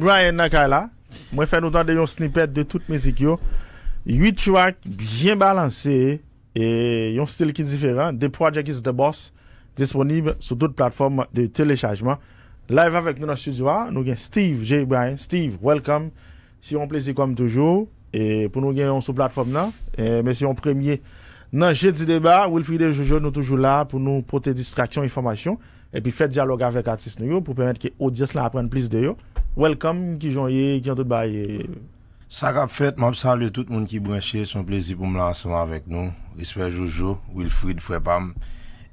Brian Nakala. moi fais nous entendre un snippet de toute musique, yo. 8 tracks bien et un style qui est différent, The Project is the Boss. disponibles sur toutes plateformes de téléchargement. Live avec nous, studio nous avons Steve J. Brian. Steve, welcome. Si on plaisir comme toujours, et pour nous gagner sur plateforme là, mais si on débat nan jè di Wilfried et Jojo nous toujours pour pour nous porter distraction, information. epi fè dialog avèk artist nou yo pou pèmèt ki odyes lan aprenn plis de yo. Welcome, Kijonye, Kiyon Toutebaye. Sakap fèt, mè ap salwè tout moun ki branchè, son plèzi pou m lansèman avèk nou, Rizpe Jojo, Wilfried Frepam,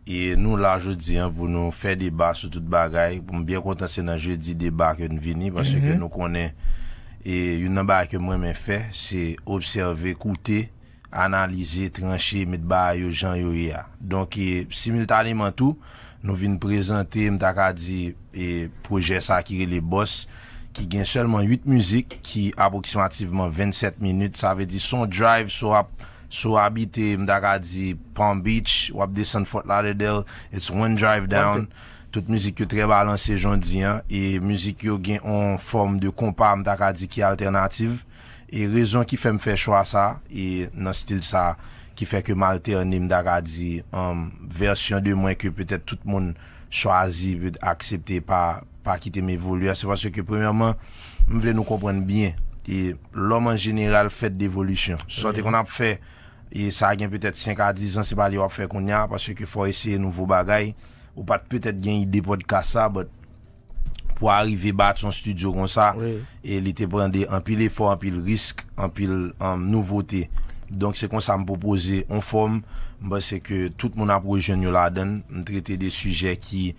e nou la joudi an pou nou fè debat sou Toutebaye, pou m byè kontansè nan joudi debat kèn vini, pasè kè nou konè, mhm. e yon nabar kè mwen mè fè, se observè, koute, analize, tranchè, mè dbaye yo jan yo yè. Donk simultanèman tou, Nou vin prezante mta ka di e, proje sakire le boss ki gen selman 8 muzik ki apoksimativeman 27 minute. Sa ve di son drive sou habite mta ka di Palm Beach, wap desan Fort Lauderdale, it's one drive down. Tout muzik yo tre balanse jondi an, e muzik yo gen an form de kompa mta ka di ki alternatif. E rezon ki fe mfe chwa sa, e nan stil sa. qui fait que Malte en Nimdagadi, en um, version de moi que peut-être tout le monde choisit, accepté pas pas quitter mes évoluer C'est parce que, premièrement, je voulais nous comprendre bien. Et l'homme en général fait d'évolution. Soit qu'on a fait, et ça a peut-être 5 à 10 ans, c'est pas lui fait qu'on a, parce qu'il faut essayer de nouveaux Ou pas peut-être gagner idée pour de ça, pour arriver à battre son studio comme ça, et il était prendre un pile effort, un pile risque, un pile en um, nouveauté. Donk se kon sa m popoze, an fom, mba se ke tout moun aprojen yo la den, m traite de suje ki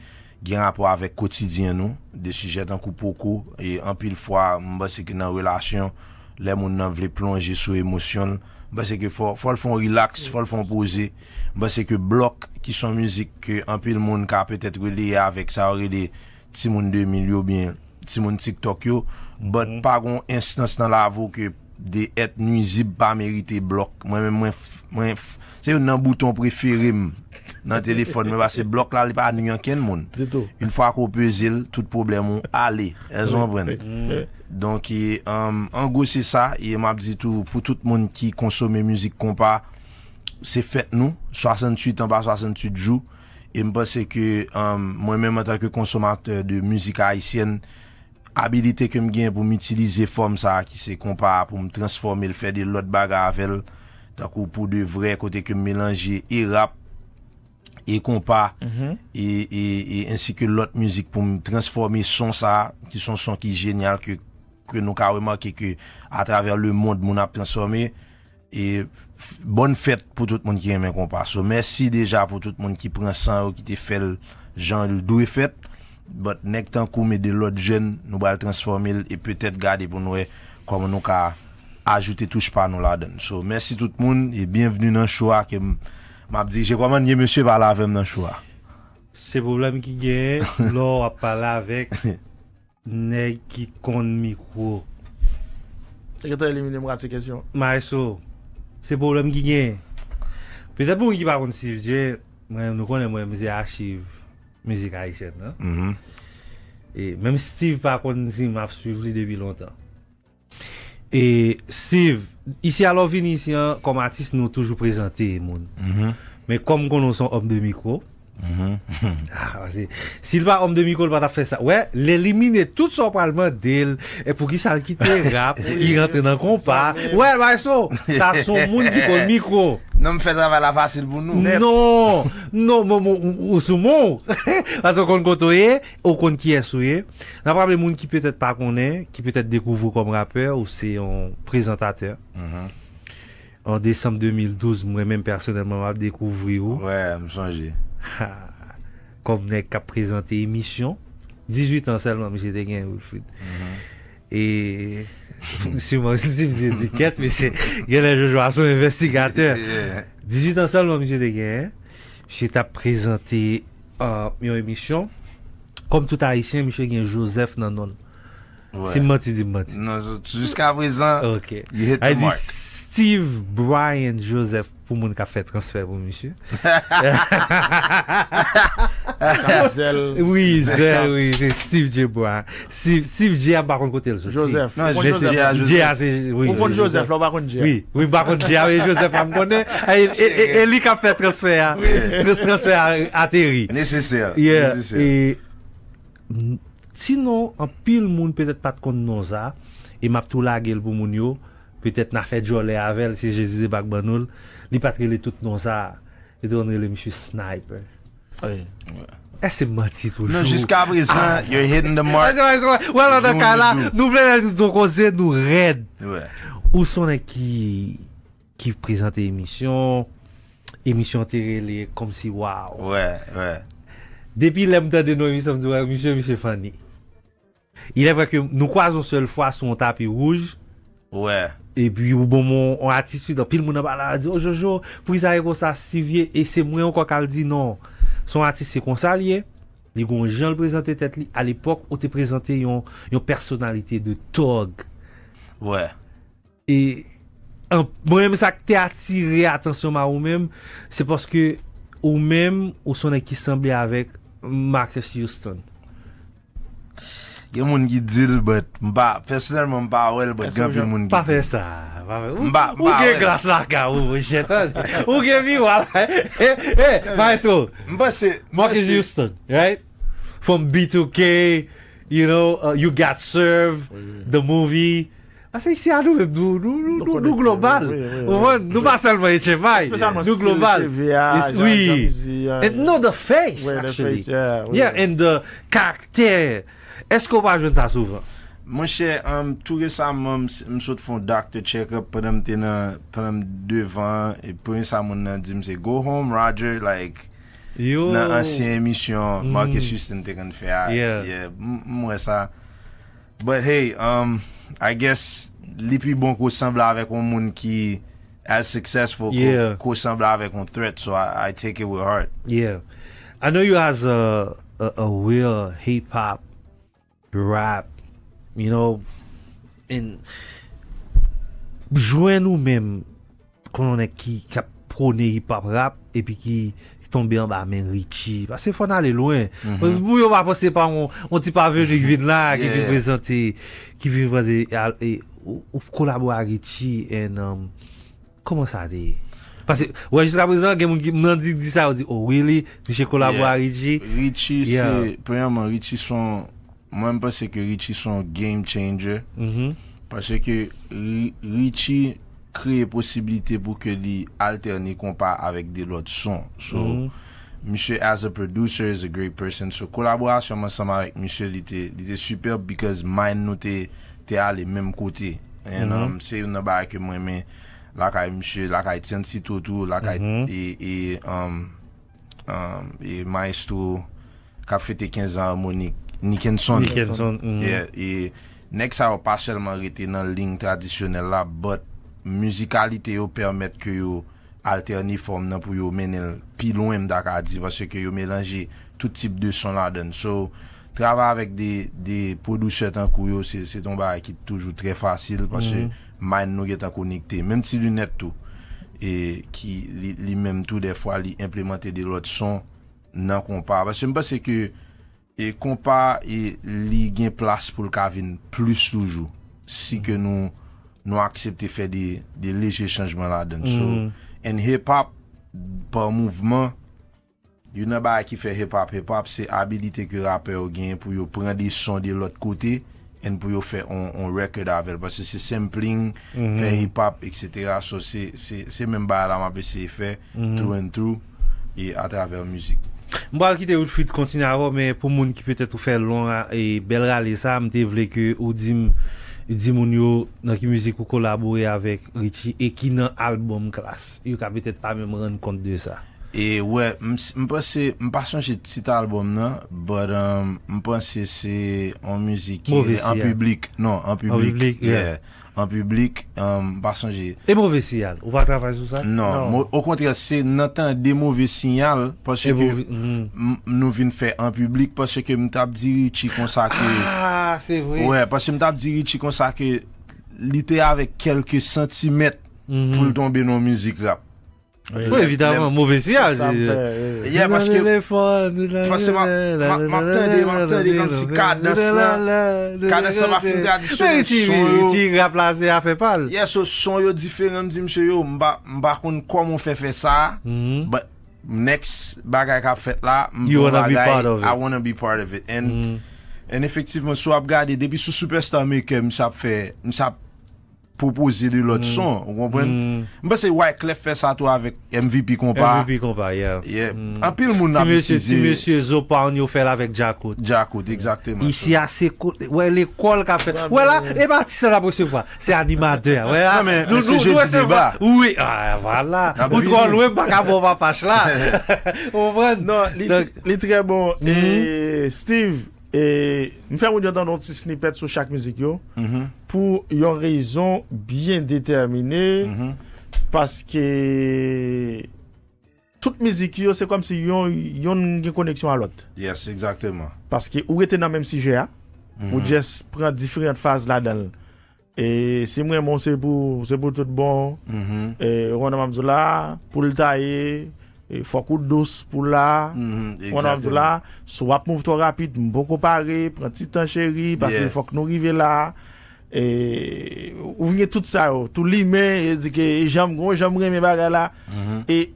gen rapo avek kotidien nou, de suje tankou pokou, e an pil fwa, mba se ke nan relasyon, le moun nan vle plonje sou emosyon, mba se ke fol fon relax, fol fon pose, mba se ke blok ki son muzik ke an pil moun ka petet releye avek sa ori de ti moun demil yo, ti moun tik tok yo, but mhm. pa goun instans nan lavo ke de et nou zib pa merite blok. Mwen mwen mwen ff, mwen ff, se yo nan bouton preferim nan telefon, mwen ba se blok la li pa nan yon ken moun. Zito. Un fwa ko pe zil, tout problem moun, ale, ezon mwen. Don ki, an go se sa, yon mwen mwen zito, pou tout moun ki konsome mouzik kompa, se fet nou, 68 an pa 68 jou, yon mwen mwen se ke konsomate de mouzik haisyen, Abilite kem gen pou m'utilize fòm sa ki se kompa pou m'transforme l fè de lot baga avèl Takou pou de vre kote kem mélange e rap e kompa mhm. E ansi ke lot müzik pou m'transforme son sa ki son son ki jenyal Ke nou ka wèman ke ke a travèr l moun ap transforme E bon fèt pou tout moun ki remen kompa So mersi deja pou tout moun ki pran san ou ki te fèl jan l dwe fèt But nek tan kou me de lot jen, nou ba al transformil E pwetet gade pou nou e koum nou ka ajoute touj pa nou la den So, mersi tout moun, e bienvenu nan choua Ke m ap dizi, jè kouman nye mèche balavem nan choua Se problem ki gen, lò wapalavek Nèk ki kon mi kou Sekreta elimine mwa ap se kèsyon Mariso, se problem ki gen Pe zè pou m wiki pa konti sirje, mwen m nou kon mwen mwèm zè archive musique haïtienne. Hein. Mm-hmm. Et même Steve, par contre, m'a suivi depuis longtemps. Et Steve, ici à Vénitien, hein, comme artiste, nous toujours présenté, les gens. Mm-hmm. mais comme nous sommes hommes de micro, Mm ah, homme de micro, il va faire ça, ouais, l'éliminer tout son parlement d'elle, et pour qu'il s'en quitte rap, il rentre dans le compas. Ouais, mais so, ça, son monde qui le micro. Non, me fais travail la facile pour nous. Non, non, mon, ou sous mon, parce qu'on côtoie, ou qu'on qui est souillé. N'a pas les monde qui peut-être pas connaît, qui peut-être découvre comme rappeur, ou c'est un présentateur. Mm En décembre 2012, moi-même personnellement, m'a découvert. Ouais, me changer. kom nek a prezante emisyon 18 ansal mwen mwen jide gen mwen foud e mwen sisi mwen ediket gen la jojwa son investigate 18 ansal mwen mwen jide gen jite a prezante yon emisyon kom tout a isen mwen jide gen josef nanon si mwen ti di mwen ti nanon jis ka prezant Steve Brian Joseph Paz pour qui a fait transfert pour monsieur. oui, oui, c'est Steve Djebois. Hein. Steve, Steve Djia, côté Joseph. Joseph. oui. Joseph, Oui, oui, oui, Joseph, Et lui qui a fait transfert, hein. transfert atterri. Nécessaire. Et, sinon, en pile peut-être pas de Et m'a tout Peut-être n'a fait avec si Li patre li tout non sa, li donre li mi chou sniper. Ouye. E se mati toujou. Non, jiskabri ah. zvan, you're hitting the mark. E se mati toujou, wala nan kala, nou vle nan nou zonkose, nou red. Ou sonnen ki, ki prezante emisyon, emisyon tere li, kom si waw. Ouye, ouye. Depi lem da denon mi, som zvare, mi chou, mi chou fany. Ilè vwa ke nou kwa zon sel fwa sou an tapi rouj. Ouye. E pi ou bon mon, an atis su, dan pil moun an bala a di, ojojo, pou isa e gwa sa sivye, e se mwen an kwa kal di, nan, son atis se konsa liye, li gwa an jan l prezante tet li, al epok, ou te prezante yon personalite de Torg. Ouè. E mwen mè sa ki te atire, atensyon ma ou mèm, se poske ou mèm ou sonè ki sembè avèk Marcus Houston. E moun gizil, but mba, personalman mba wel, but gavi moun gizil. Pati e sa. Mba, mba. Ou ge grasaka, ou jeta. Ou ge viwala. E, e, fay so. Mba se. Marcus Houston, right? Fom B2K, you know, uh, You Got Served, the movie. Ase, si adu, nou global. Nou basal mwen eche vay. Nou global. E euh, nou the face, actually. Yeah, and the kaktèr. Esko pa jwen ta soufan? Mwen che, touge sa mwen msot fon Dr. Checkup, pwede mte nan pwede m devan, e pwede sa mwen nan di mse go home Roger, like nan ansyen emisyon mm. ma ke susten te kon fya mwen sa but hey, um, I guess li pi bon ko sembla avek an moun ki as successful ko sembla avek an threat so I take it with heart I know you has a real hip hop Rap, you know And Jouen nou men Kononè e ki Pone hip hop rap E pi ki tombe an ba men Ritchie Pase fò nan lè louen mhm. Mwen yo wapose pa mwen ti pa ven Kivin prezante Kivin prezante e, Ou kolabwa Ritchie um, Koman sa de Pase wè jisè kwa prezante Mwen di sa ou di oh really Mwen jè kolabwa Ritchie Prèman Ritchie son mwen mpase ke Richie son game changer mwen mhm. mpase ke Richie kreye posibilite pou ke li alterne kompa avek de lot son msye mhm. as a producer is a great person so kolaborasyon mwen sama avek msye li te super because main nou te a le mem kote mhm. se yon nabare ke mwen men la ka msye la ka etsensi toto la ka et maestro ka fete 15 an mounik Niken son. Mhm. E nek sa ou pa selman rete nan ling tradisyonel la, but, muzikalite ou permette ke yo alterni form nan pou yo menel pilon mdak a di, vase ke yo melange tout tip de son la den. So, travare avèk de podou setan kou yo, se ton bari ki toujou tre fasil, vase main mhm. nou getan konikte. Mem ti lunet tou, e ki li mem tou defwa li implemente de lot son, nan kompa. Vase mba se ke, E kompa e li gen plas pou l'Kavin plus toujou, si ke nou aksepte fe de leje chanjman la den. En mhm. hip-hop, pa mouvman, yon abay ki fe hip-hop, hip-hop se abilite ke rapè ou gen pou yo pren de son de l'ot kote en pou yo fe on rekèd avèl. Mhm. Se se sampling, fe hip-hop, etc. Se men ba la mabè se fe mhm. through and through atravel müzik. Mwen mwen akite ou l fwi te kontine avon, mwen pou moun ki pwete te fwe lon a e bel rale sa, mwen te vle ke ou di moun yo nan ki mwize kou kolabori avek Richie e ki nan albom klas. Yon ka pwete ta mwen mwen rande kont de sa. E we, mwen pasyon jete sit albom nan, mwen um, pasyon se se an mwize ki an publik. An publik, an euh, basanje. E mouve sinyal? Ou pa travaj sou sa? Non. non. O kontre, se nan tan de mouve sinyal, pwase ke hmm. nou vin fè an publik, pwase ke mtap diri ti konsake. Ah, se vwe. Wè, pwase mtap diri ti konsake lite avè kelke sentimet pou l'dombe nou mouzik rap. Kwa evidaman, mwove si ya? Ya, paske... Mwap tè di, mwap tè di, kèm si kardas la Kardas la, mwap tè di, mwap tè di Tè ki ti replase a fe pal? Ya, so son yo di fe, mwa mi di mse yo, mba kon kwa mwen fe fe sa But next, bagay ka fe la, mwen waday, I wanna be part of it And mhm. efektivman, sou ap gade, debi sou superstar meke, msa ap fe, msa ap proposer de l'autre mm. son, vous comprenez? Mais mm. c'est Wyclef fait ça toi avec MVP compa. MVP compa, yeah. yeah. Mm. En pile mon ami. Si monsieur, monsieur a fait là avec Jacout. Jacout, mm. exactement. Ici à ses côtés, ouais, l'école qu'a fait. Ouais, là, et eh bah, ben, ça la prochaine C'est animateur, ouais. Non, mais, nous, nous, nous, Oui, ah, voilà. Ah, bah Ou trop loin, pas qu'à bon, va là. Vous comprenez? Non, il est très bon. Et Steve, E mi fèm wè diyo dan nou ti snippet sou chak mizik yo mhm. Pou yon reyzon Bien determine mhm. Paske Tout mizik yo Se kom si yon gen koneksyon alot Yes, exactement Paske ou rete nan men si je a mhm. Ou jes pran diferent faz la den E si mwen monsè pou Se pou tout bon e, Rwanda Mamzoula, pou lita ye E fok ou dos pou la mhm, Sou ap mou vito rapit Mbo kopare, pren titan cheri Fok nou rive la e Ou vine tout sa Tou li men Jom ren, jom ren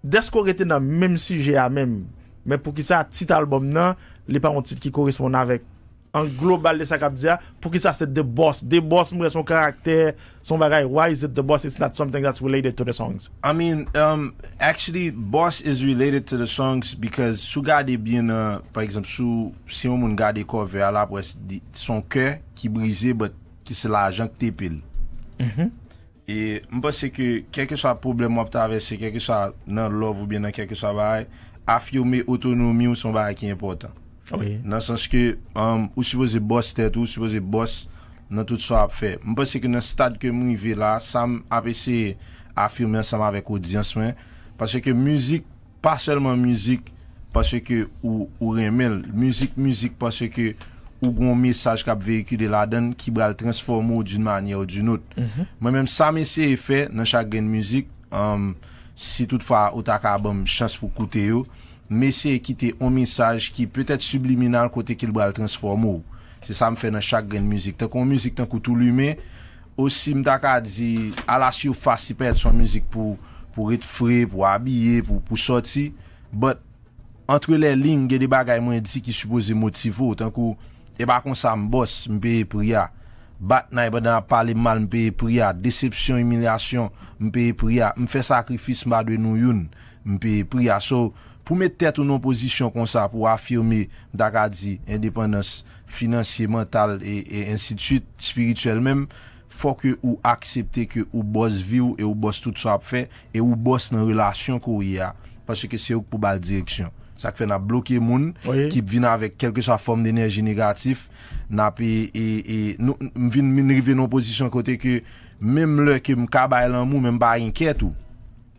Desko rete nan menm suje Menm, menm pou ki sa tit albom nan Le paon tit ki koresponde avek an global de sakap diya pou ki sa se de boss. De boss mwè son karakter, son bagay. Why is it the boss? It's not something that's related to the songs. I mean, um, actually, boss is related to the songs because sou gade bin, uh, par exemple, sou se yon moun gade kovè alap, son kè ki brise, but ki se la jan kte pil. Mm-hmm. E mwen se ke kekè sa problem wap ta vese, kekè sa nan love ou bin nan kekè sa bagay, afyo me otono mi ou son bagay ki important. nan sens ke euh, ou supose bosse tete ou supose bosse nan tout so ap fe. Mwen pense ke nan stad ke mwen vive la, Sam ap eseye a firme ansama avèk audyansman, paseke müzik, pa selman müzik, paseke ou renmel, müzik müzik, paseke ou goun mesaj kap veykile la den ki bra l transformo ou djoun manye ou djoun out. Mwen mhm. menm Sam eseye fe nan chak gen müzik, si tout fwa ou ta ka abon m chans pou koute yo, Mese e kite yon mensaj ki pwet et sublimina l kote kilbo al transformou. Se sa m fe nan chak gen müzik. Tan kon müzik tan kon tou lume, osi m tak a dizi, alas yo fasi pet son müzik pou et fre, pou abye, pou sorti. But, entre le ling, gede bagay mwen dizi ki suppose emotivo. Tan e kon, e bakon sa m bosse, m peye priya. Bat nan e badan pale mal, m peye priya. Deception, emilyasyon, m peye priya. M fe sakrifis m adwe nou yon, m peye priya. So... pou mè tèt ou nou pozisyon kon sa pou afirme dakadzi, indepandans, finansye, mental e institut spirituel mèm fò kè ou aksepte kè ou bòs vi ou e ou bòs tout sa pfè e ou bòs nan relasyon kò ou ya pasè kè se ou pou bal direksyon sa kè fè nan blokè moun ki bvin avèk kelke sa fòm de enerji negatif nan pi m vin rive nou pozisyon kote kè mèm lè kè m kaba elan mou mèm ba yin kèt ou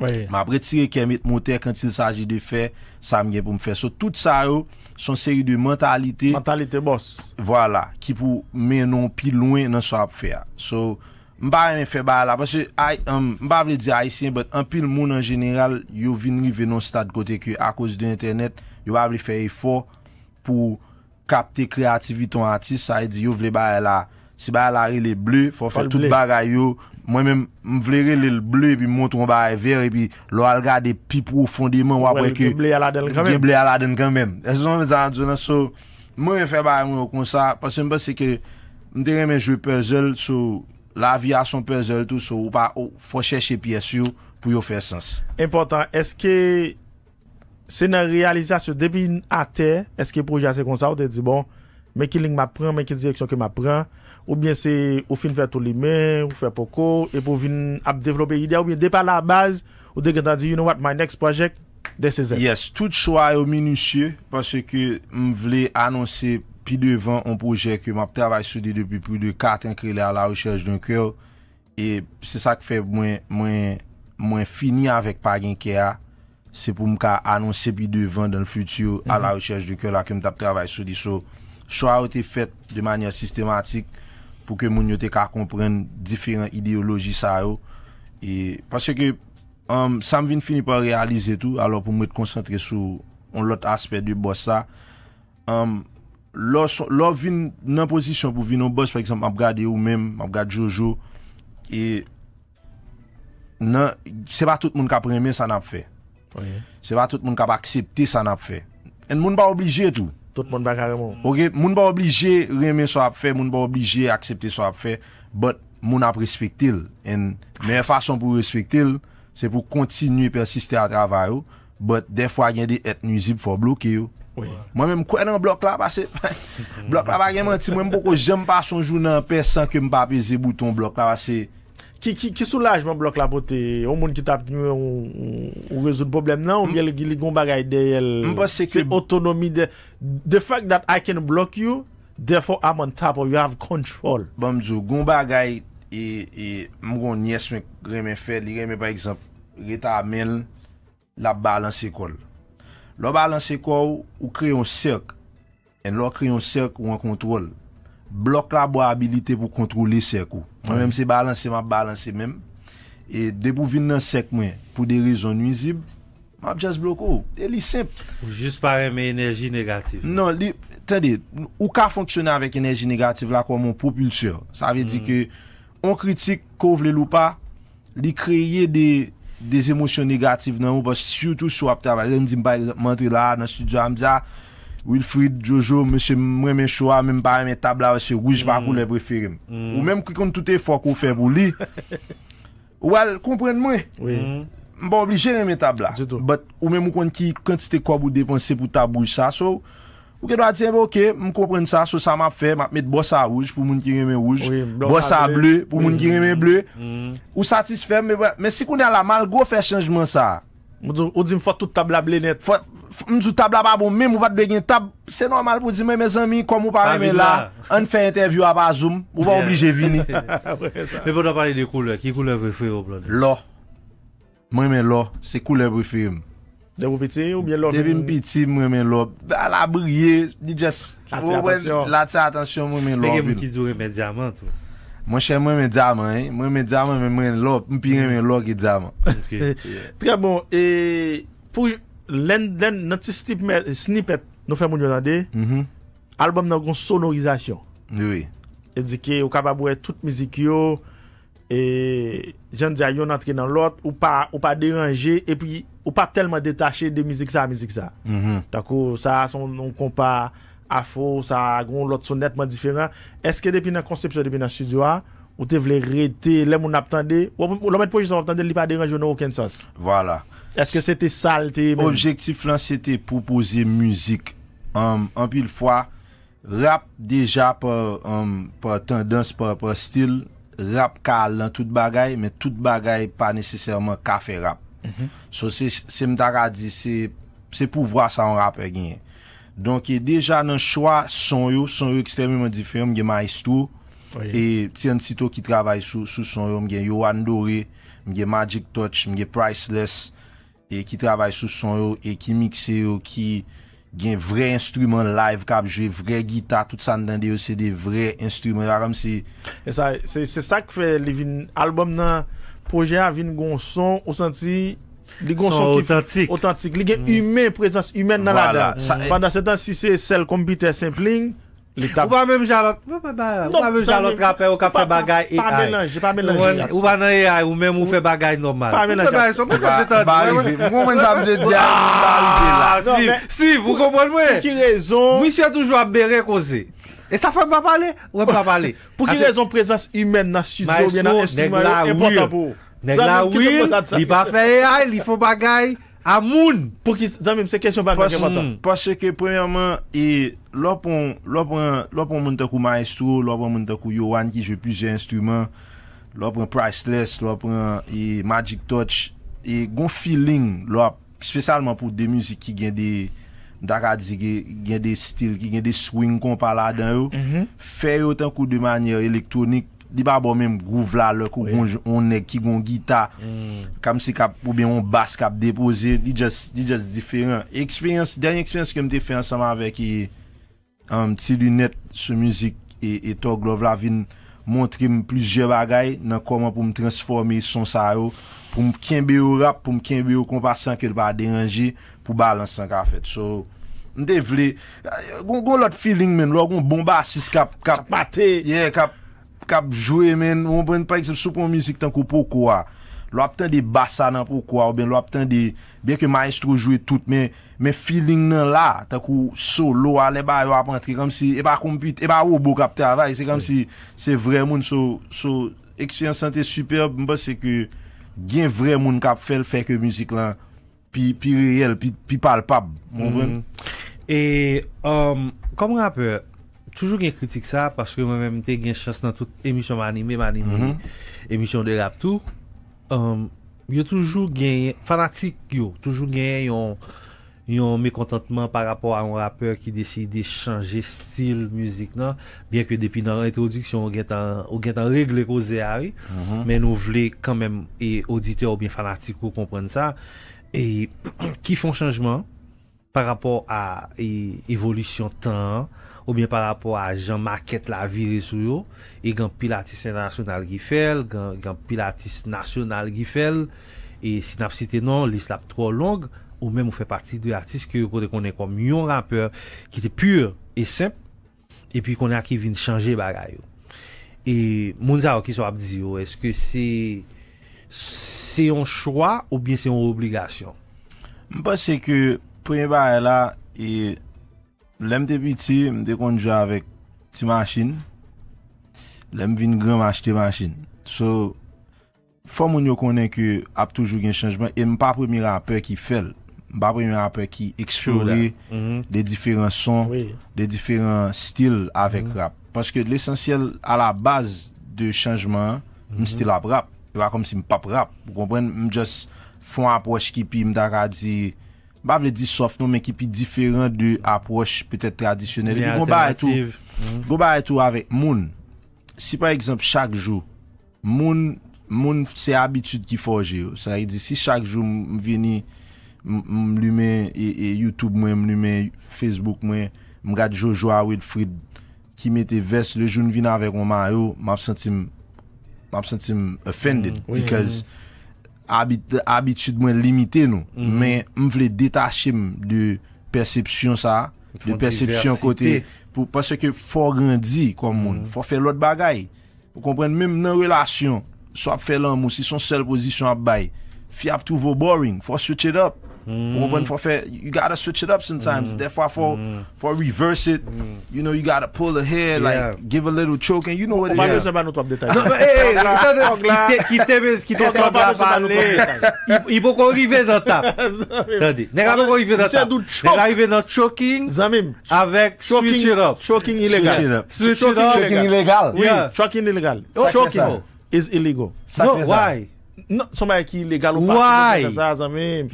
Oui. M'a retiré Kermit Monter quand il s'agit de faire ça m'y pour me faire. So, tout ça c'est son série de mentalité. Mentalité boss. Voilà, qui pour menon plus loin dans ce pas faire. So, Mba yon fè là. Parce que um, veut dire haïtien, mais un pile monde en général, yo vinri venon ils viennent ki a kouz de internet, yo ba vle fè efor pou créativité kreativiton artiste. Ça yon di yo vle ba la, si ba la bleu, il faut faire faire tout bagay yo, Mwen mwen vleri li l ble bi montron ba e veri bi lo al gade pi profondi man wapwe ki geble al aden kanmen. E se son mwen zan anjou nan sou, mwen mwen fè ba mwen yo konsa, pasen mwen seke mwen dire men jou pe zel sou la vi ason pe zel tou sou ou pa ou fò chèche pi esyo pou yo fè sens. Impotant, eske se nan realizasyon debi ate, eske proje ase konsa ou te di bon, men ki link ma pren, men ki direksyon ki ma pren, Ou byen se ou fin ve to li men, ou fe poko, e pou vin ap devlope yide, ou byen de pa la baz, ou de gen ta di, you know what, my next project, this is it. Yes, tout chou a yo minisye, parce ke m vle anonsi pi devan an proje ke m ap trabay sou di depi pi de katen krele a la ouchej dun krel, e se sa ke fe mwen fini avek pa gen kre a, se pou m ka anonsi pi devan den futu a la ouchej dun krel la ke m tap trabay sou di. So, chou a yo te fet de manya sistematik. pou ke moun yo te ka kompren diferent ideoloji sa yo. E, paske ke um, sam vin fini pa realize tou, alo pou moun ete konsantre sou on lot aspe de boss sa. Um, Lò vin nan posisyon pou vin nan boss, par eksemp ap gade yo mèm, ap gade Jojo, e, se pa tout moun ka premen sa nap fe. Se pa tout moun ka pa aksepte sa nap fe. En moun pa oblije tou. Moun pa oblije reme so ap fe, moun pa oblije aksepte so ap fe, but moun ap respektil. Mwen fason pou respektil, se pou kontinu persiste a travay yo, but defwa gen de etnizib fo bloke yo. Mwen men mkwen nan blok la pa se. Blok la pa gen menti, mwen mpoko jem pa son jounan pe san ke mpa peze bouton blok la pa se. Ki sou lajman blok la potè? Ou moun ki tap nou ou rezout problem nan? Ou byè li gomba gaye deyèl? Mba seke. Se otonomi deyèl? The fact that I can block you, therefore I'm on tap or you have control. Bamdjou, bon, gomba gaye e, e mgon nyesme greme fè, li greme par exemple, reta amel la balance ekol. Lo balance ekol ou kreye un sèk, en lo kreye un sèk ou an kontrol. blok la bo abilite pou kontrole sek ou. Mwen mwen se balanse, mwen balanse men. E debou vin nan sek mwen pou de rezon nwizib, mwen ap jaz blok ou. E li semp. Ou jist pare men enerji negatif. Non, li, tendi, ou ka fonksyonan avèk enerji negatif la kwa mwen populsyon. Sa avè di mm. ke, on kritik kovle loupa, li kreye de, de zemosyon negatif nan ou, bas siv tou sou ap taba. Ren di mba mantri la, nan studio amza, nan studio amza, ah, Wilfried, Jojo, Mwen Mwen Showa, mwen mpare mwen tabla wese Roujman kou le preferim. Ou mwen mkwikon tout e fwa kou fe pou li. Well, kompren mwen. Mwen mpa oblije ren men tabla. Di tou. Ou mwen mkwikon ki kantite kwa pou depanse pou tabla bouj sa. Ou ke do a diyen, mwen mkwikon pren sa, sa m ap fe, mwen ap met bosa rouj pou moun ki renmen rouj. Bosa ble pou moun ki renmen ble. Mm. Ou satisfe mwen. Men si koun en la mal, go fe chanjman sa. Ou di m fote tout tabla ble net. C'est table bon, table, c'est normal pour dire mes amis comme vous vous parlez là, On fait interview à zoom, ou va obligé vini. Mais parlez de qui couleur ou moi mais c'est Vous ou bien l'or petit, moi, mais bah, la la attention moi, mais mais diamant eh? l'or bon, et L'un des snippets que nous faisons, l'album a une sonorisation. Oui. Et qui est capable de faire toute musique, et je dis à l'autre, ou pas dérangé, et puis, ou pas tellement détaché de musique ça, musique ça. Donc, ça, on compare à faux, ça a un sonnettement différent. Est-ce que depuis la conception, depuis la studio, Ou te vle rete, lè moun ap tande, ou lò mèd poujè san ap tande li pa deranjou nou okèn sas. Voilà. Eske se te sal te... Objektif lan se te pou pouzi müzik. Um, an pi l fwa, rap deja pou um, tendans pou stil, rap kal nan tout bagay, men tout bagay pa nesesèrman ka fe rap. Mhm. So se mta radis, se pou vwa sa an rap e genye. Donke deja nan chwa son yo, son yo ekstremement difirman gen ma istou, E ti an ti to ki travay sou son yo, mgen Yohan Dore, mgen Magic Touch, mgen Priceless, e ki travay sou son yo, e ki mikse yo, ki gen vre instrument live kap, jwe vre gita, tout sa nan den yo, se de vre instrument. Aram se... E sa, se sa kfe li vin albom nan proje avin gonson, o santi, li gonson ki... Son otantik. Otantik, li gen humen prezans, humen nan la dan. Pendan se tan si se sel kompiter simpling... Ou pa menm jan lot rappel ou ka fe bagay ek ay. Ou pa menm ek ay ou menm ou fe bagay normal. Steve, Steve, ou komon mwen? Ou yi se toujwa bere kozi? E sa fè mwè pa pale? Mwè pa pale. Pou ki rezon prezans imen nan sti djou mwen nan estima yo importabo? Neg la will, neg la will, li pa fe ek ay, li fo bagay... Amoun, pou ki, zan mèm se kèsyon bak Pase ke premièman e, Lòpon Lòpon moun tenkou maestro Lòpon moun tenkou Yohan ki jè plusieurs instruments Lòpon Priceless Lòpon e, Magic Touch e, Gon feeling lòp Spesalman pou de müzik ki gen de Daka dizi gen de stil Ki gen de swing kon pala den yo mhm. Fè yo tenkou de manye elektronik li ba bo men m groov la lò kou kon jè, on nèk ki kon gita, kam se kap pou ben yon bas kap depoze, li just, li just diferent. Eksperyans, derny eksperyans ke m te fer ansama vek e, am ti lunet sou müzik, e, eto grov la vin, montre m plijè bagay, nan koman pou m transforme yon sonsa yo, pou m kenbe yo rap, pou m kenbe yo kompa sankèl pa deranji, pou balans sankèl a fèt. So, m te vle, euh, goun lot feeling men, lò goun bomba asis kap, kap pate, yeah, kap, kap jwe men, moun pren, par eksep sou pou mou mousik tankou pou kwa lwa pten de basa nan pou kwa, ou ben lwa pten de ben ke maestro jwe tout men feeling nan la tankou sou, lwa, leba, yo ap antre eba kompit, eba obo kapte avay se kam si, se vre moun sou eksperyansante superb mwen se ke gen vre moun kap fel feke mousik lan pi real, pi palpab moun pren mm. e, um, kom rap e Toujou gen kritik sa, paske mwen mwen mwen te gen chans nan tout emisyon manime, manime, mhm. emisyon de rap tou, um, yo toujou gen fanatik yo, toujou gen yon yon mekontantman par rapport a yon rappeur ki deside chanje stil musik nan, byen ke depi nan retrodiksyon ou gen tan regle ko ze awi, mhm. men nou vle kanmen e audite ou bien fanatik ou kompren sa, e ki fon chanjman par rapport a e, evolisyon tan an, ou byen pa rapor a Jean Maquette la viri sou yo, e gen pil artiste nasyonal gifel, gen pil artiste nasyonal gifel, e sinapsite nan, lis lap tro long, ou men mou fe pati de artiste ki yo kode konen kom yon rappeur ki te pur e semp, e pi konen a ki vin chanje bagay yo. E moun za wakis wap di yo, eske se se yon chwa ou byen se yon obligasyon? Mwen pas se ke pwenye bagay la, e Lèm te biti, m de konjou avèk ti machin, lèm vin grèm avèk ti machin. So, fò moun yo konen ki ap toujou gen chanjman, e m pa premi rapper ki fèl, m pa premi rapper ki eksplore mm-hmm. de diferent son, de diferent stil avèk mm-hmm. rap. Paske l'esensyel a la baz de chanjman, m mm-hmm. stil ap rap. Vèk e kom si m pap rap, m konpwèn, m jòs fòm ap wòch ki pi m tak adzi... Ba vle di soft nou men ki pi diferent di apwosh petè tradisyonel. Go ba etou avè moun. Si par ekzamp chak jou, moun se abitud ki fòjè yo. Sa yè di si chak jou mwen veni, mwen lume YouTube mwen, mwen lume Facebook mwen, mwen gade Jojo a Wilfred ki metè vest. Le joun vina avè wè wè man yo, mwen ap sentim offended hmm. because... Hmm. habitude mwen limite nou. Men, mhm. mwen vle detache m de persepsyon sa. De persepsyon kote. Pwese ke fwo grandzi, kwa mhm. moun. Fwo fe lout bagay. Pw kompren mwen nan relasyon, sou ap fe loun moun, si son sel pozisyon ap bay. Fi ap touvo boring, fwo shoot it up. Mm. Open for fair, you gotta switch it up sometimes. Mm. Mm-hmm. Therefore, for mm. for reverse it, you know, you gotta pull the hair, yeah. like give a little choke, and you know what oh, it is. Yeah. Non, mais, hey, la, qui t'aime, qui t'aime pas parler. Il faut qu'on arrive dans ta. Attendez, n'est pas qu'on arrive dans ta. C'est arrivé dans choking. Zamim. Avec switch it up. Choking illégal. Switch it up. Choking illégal. Oui, choking illégal. Choking is illegal. No, why? Non, Soma yon ki ilegal ou pasi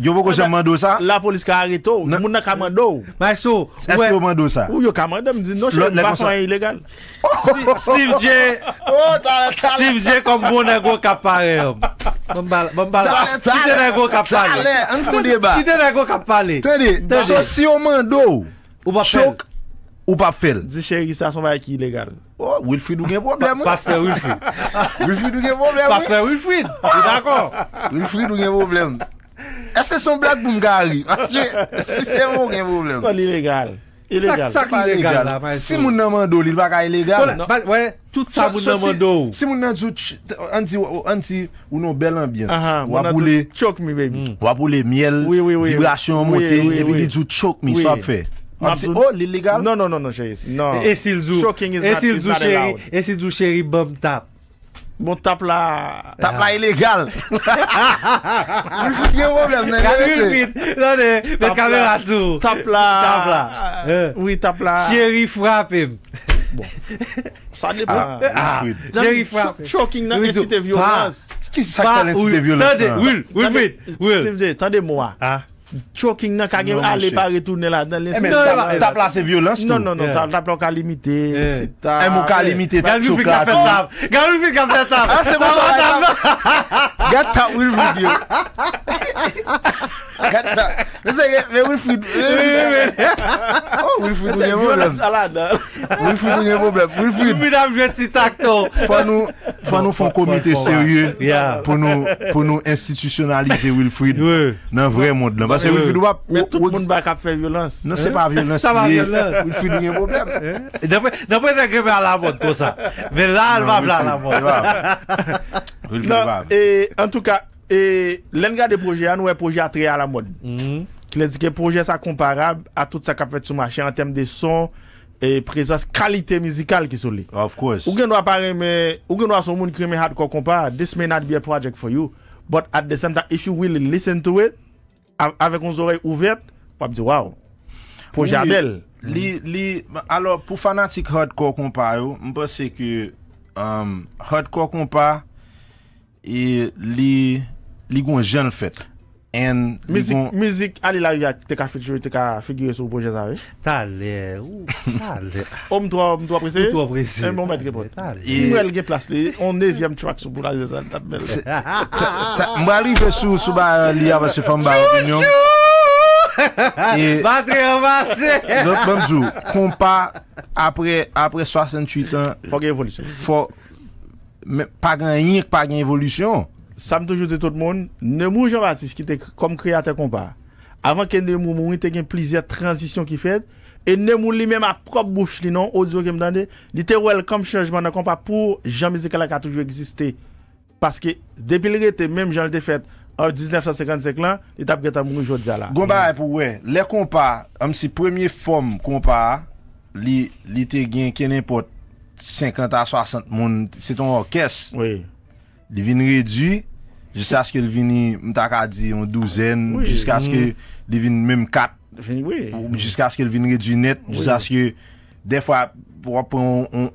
Yon bo kwa jè eh mandou sa La polis ka haritou non. Moun nan kamandou Mwen sou Esti yon mandou sa Ou yon kamandou Mwen di nou jè Basan yon ilegal Steve J oh, Steve J kombo nan go kapare Mwen bala Mwen bala Steve J nan go kapare Steve J nan go kapare Tendi Sos si yon mandou Chok Ou pa fel? Di chè yon ki sa son vay ki ilegal. Oh, Wilfried ou gen non, problem ah, ah, ou? Pase Wilfried. Wilfried ou gen problem ou? Pase Wilfried. Ou d'akon? Wilfried ou gen problem ou? Ese son blag Bungari. Aske, si se mou gen problem ou? Kon ilegal. Sak ilegal. Si moun nan mandou li, lwa ka ilegal. Wè, si moun nan zout, anti, anti, un nou bel ambyans. Wap ou le... Chok mi, baby. Wap ou le miel, vibrasyon moten, ebi li zout chok mi, so ap fey. Oh, l'illégal? Non, non, non, non, chérie. Non. Et s'il joue. et s'il joue, chérie, Et s'il joue, chérie, tap. Bon tap là Tap là ah. illégal. problem Non, Tap la... Tap là euh. Euh. Oui, tap la. chérie frappe Bon. ça n'est ah, ah. pas. frappe shocking Choking nan esite Chokin nan kagem non, ale pa retounen la E men ta plase violans tou Non, non, non, ta plase kalimite E eh. mou kalimite eh. ta chokat Gare mou fi kafe tab Gare mou fi kafe tab Gare mou fi kafe tab Gare mou fi kafe tab Fwa nou fwen komite serye Pou nou institusyonalize Wilfred Nan vre mod lan Mwen tout moun bak ap fe violans Non se pa violans liye Wilfred mwenye mwenye mwenye mwenye Nan mwenye mwenye mwenye mwenye mwenye mwenye En tout ka Et l'un des projets, nous, un projet très à la mode. Qui mm-hmm. dit que projet ça comparable à tout ça qu'a fait sur le marché en termes de son et présence qualité musicale qui sont là. Of course. Ou bien nous pas mais ou bien doit son monde crime hardcore compa, this may not be a project for you, but at the same time if you will listen to it avec nos oreilles ouvertes, pas dire wow. Projet oui, belle. Li, li, alors pour fanatique hardcore compa je pense que um, hardcore compa et li li gwen jen l fèt. Müzik, alil a yu ya teka figyre teka figyre sou bou jen zavè. Tale, ou, tale. Om dou aprese, mwen mwen mwen mwen mwen. Mwen l gen plas li, on nevye m chwak sou bou la jen zavè. Mwen li fè sou sou ba euh, li apre se fèm ba o kinyon. Chou, chou! Batre yon basè! Jot bèm zou, kon pa apre 68 an, fòk gen evolisyon. Pag an yik, pag an evolisyon, ça me toujours dit tout le monde, pas, Jean-Baptiste, qui était comme créateur compas, avant que Nemou mourût, il y a plusieurs transitions qui fait, et ne lui-même à propre bouche, lui, non, audio qui me donne, il était welcome changement dans compas pour jean Musical qui a toujours existé. Parce que, depuis le était même Jean le fait, en 1955 là, il a prêt à mourir aujourd'hui là. Gomba, pour ouais, les compas, comme si première forme compas, li, li te gen ken 50 à 60 moun, c'est ton orchestre. oui. li vin réduits jusqu'à ce qu'il vienne, m'ta dit en douzaine jusqu'à ce qu'elle vienne même quatre. Jusqu'à ce qu'elle vienne du net jusqu'à ce que des fois pour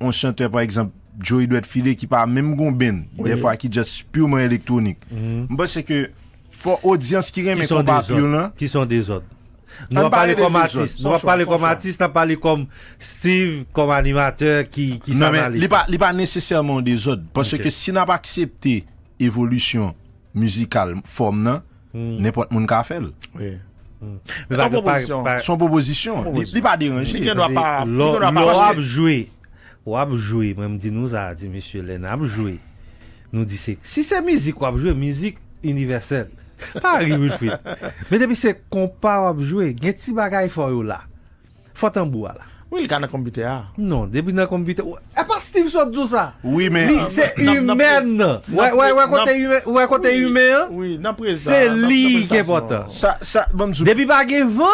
un chanteur par exemple Joey doit filé qui parle même gombe des fois qui est juste purement électronique. Je c'est que faut audience qui est qui sont des autres. On va parler comme artiste, On va parler comme parler comme Steve, comme animateur qui qui Non mais, il pas nécessairement des autres parce que si on n'a pas accepté évolution, musikal, form nan, hmm. nepot moun ka fel. Hmm. Son proposisyon. Li pa diyon. Lo wap jwe, wap jwe, mwen mdi nou zade, msye Len, wap jwe, si se mizik wap jwe, mizik universel, pa agi wifit. Mwen tebi se kompa wap jwe, gen ti bagay foyou la, fote mbou ala. Ou il ka nan kompite a? Non, debi nan kompite a. Epa Steve Sotdjou sa? Oui men. Oui, se humen. Ou e kote humen? Oui, nan prezant. Se li ke pota. Sa, sa, banm zupi. Debi bagen va?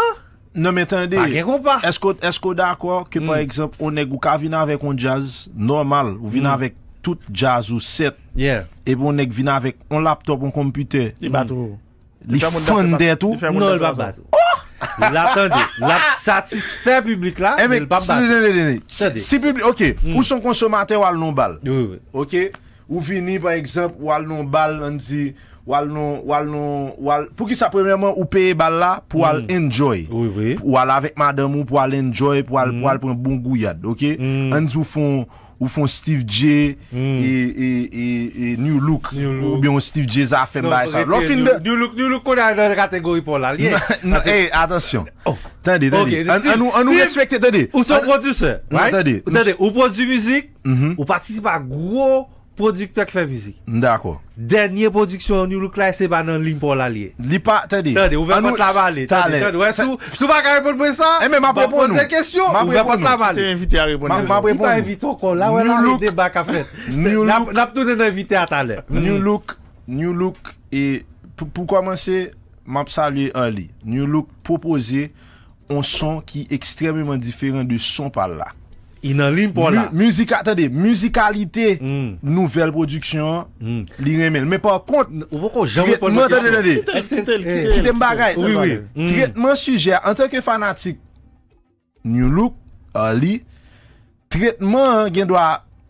Nan men tendi. Bagen kon pa. Esko, esko dako ke pa eksemp, ou nek ou ka vina avek on jazz normal, ou vina hmm. avek tout jazz ou set, ebo ou nek vina avek on laptop, on kompite, li fande tou, non l pa bat. Oh! La satisfer publik la Si publik hmm. Ou son konsomater wale non bal Ou vini par eksemp Wale non bal non, non, Pou ki sa premerman Ou peye bal la pou wale hmm. enjoy Ou wale avek mademou pou wale enjoy Ou wale pou wale hmm. bon gouyad Ou wale pou wale bon gouyad ou font Steve J hmm. et, New Look, Ou bien Steve J ça fait mal ça. New Look, New Look, on a dans la catégorie pour l'allié. Eh, attention. Attendez, attendez. On nous respecte, attendez. Ou producteur. Attendez. Attendez, ou produit musique, mhm. ou participe à gros producteur qui fait musique. D'accord. Dernière production New Look là, c'est pas dans ligne pour l'allier. Li pas, attendez. Attendez, ouvert votre la vallée. Attendez, ouais, sous, sous pas qu'à répondre pour ça. Eh, mais m'a bah, proposé des questions. Ouvert votre la vallée. T'es invité à répondre. M'a répondu. Pas invité encore là, ouais, là, le débat qu'a fait. New Look. N'a pas tout invité à tout New mm. Look, New Look et pour commencer, m'a salué Ali. New Look proposer un son qui est extrêmement différent de son par là. Inalim pou la. Musikalite hmm. nouvel produksyon hmm. li remel. Me pa kont, traitman, traitman suje, antenke fanatik new look euh, li, traitman gen do a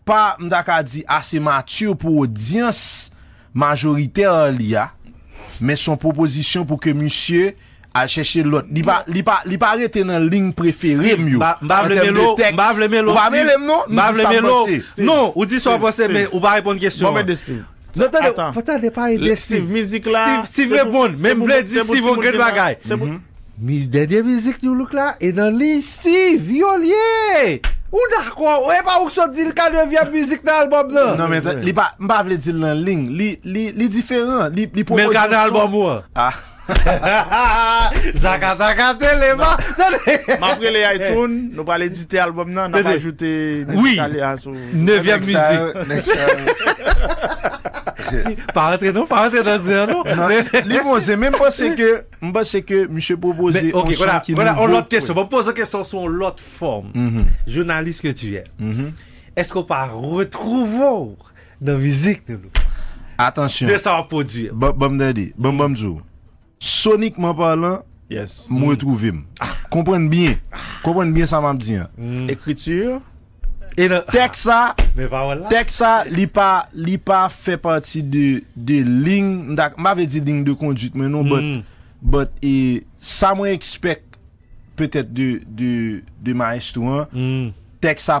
pa mdaka di ase matur pou audyans majorite euh, li ya, me son proposisyon pou ke musye... à chercher l'autre. Il pas il pas il pas arrêter dans ligne préférée mieux. Mbavle Melo, Mbavle Melo. Mbavle Melo, Mbavle Melo. Non, ou dit ça penser mais ou pas répondre question. Bon Steve. Non, attendez, attendez pas aider Steve. Musique là. Steve, Steve répond, même veut dit, Steve on grand bagaille. Mais dernière musique nous look là et dans les Steve violier. Ou d'accord, ouais pas où ça dit le cas de vieux musique dans l'album là. Non mais il pas m'pas veut dire en ligne, li li différent, li Mais regarde l'album. Ah. Zakataka Telema. Après les iTunes, nous allons éditer l'album, nous allons ajouter. Oui. Neuvième musique. Pas rentrer non, pas rentrer dans un non. Non, c'est même pas c'est que, c'est que monsieur Mais, Ok, voilà, voilà, on l'autre question. On pose une question sur l'autre forme. Mhm. Journaliste que tu es. Mhm. Est-ce qu'on peut retrouver dans la musique de nous? Attention. De ça produire. Bon, bon, bon, bon, bon, Sonik mwen parlant, mwen mm. etrouvim. Komprenn byen. Komprenn byen sa mwen ap diyan. Ekritur. Tek sa, li pa fe pati de ling, m ave di ling de kondit menon, but sa mm. mwen ekspek petet de ma estouan. Mm. Tek sa,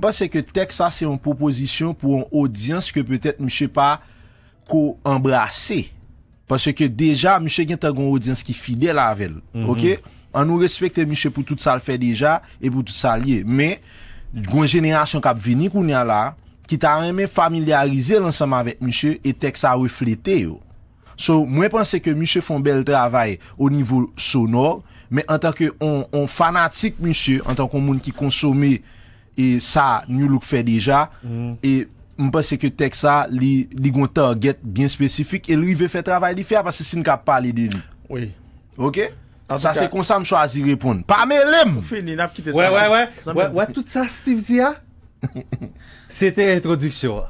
pense que texte ça c'est une proposition pour une audience que peut-être monsieur pas co embrasser parce que déjà monsieur a une audience qui est fidèle à elle. Mhm. OK On nous respecte monsieur pour tout ça le fait déjà et pour tout ça lié. Mais une génération qui vient qu'on a là qui t'a aimé familiariser l'ensemble avec monsieur et texte ça reflété. Donc, So, moi pense que monsieur font bel travail au niveau sonore, mais en tant que on, fanatique monsieur, en tant qu'un monde qui consomme E sa nou luk fe deja mm. E mpense ke teksa Li gonta get bien spesifik E li ve fe travay li fe Ase si n ka pale di li Ok? Ase kon sa m chwa azi repon PAMELEM! Feni nap kite sa Ouè tout sa Steve Zia? Sete introduksyon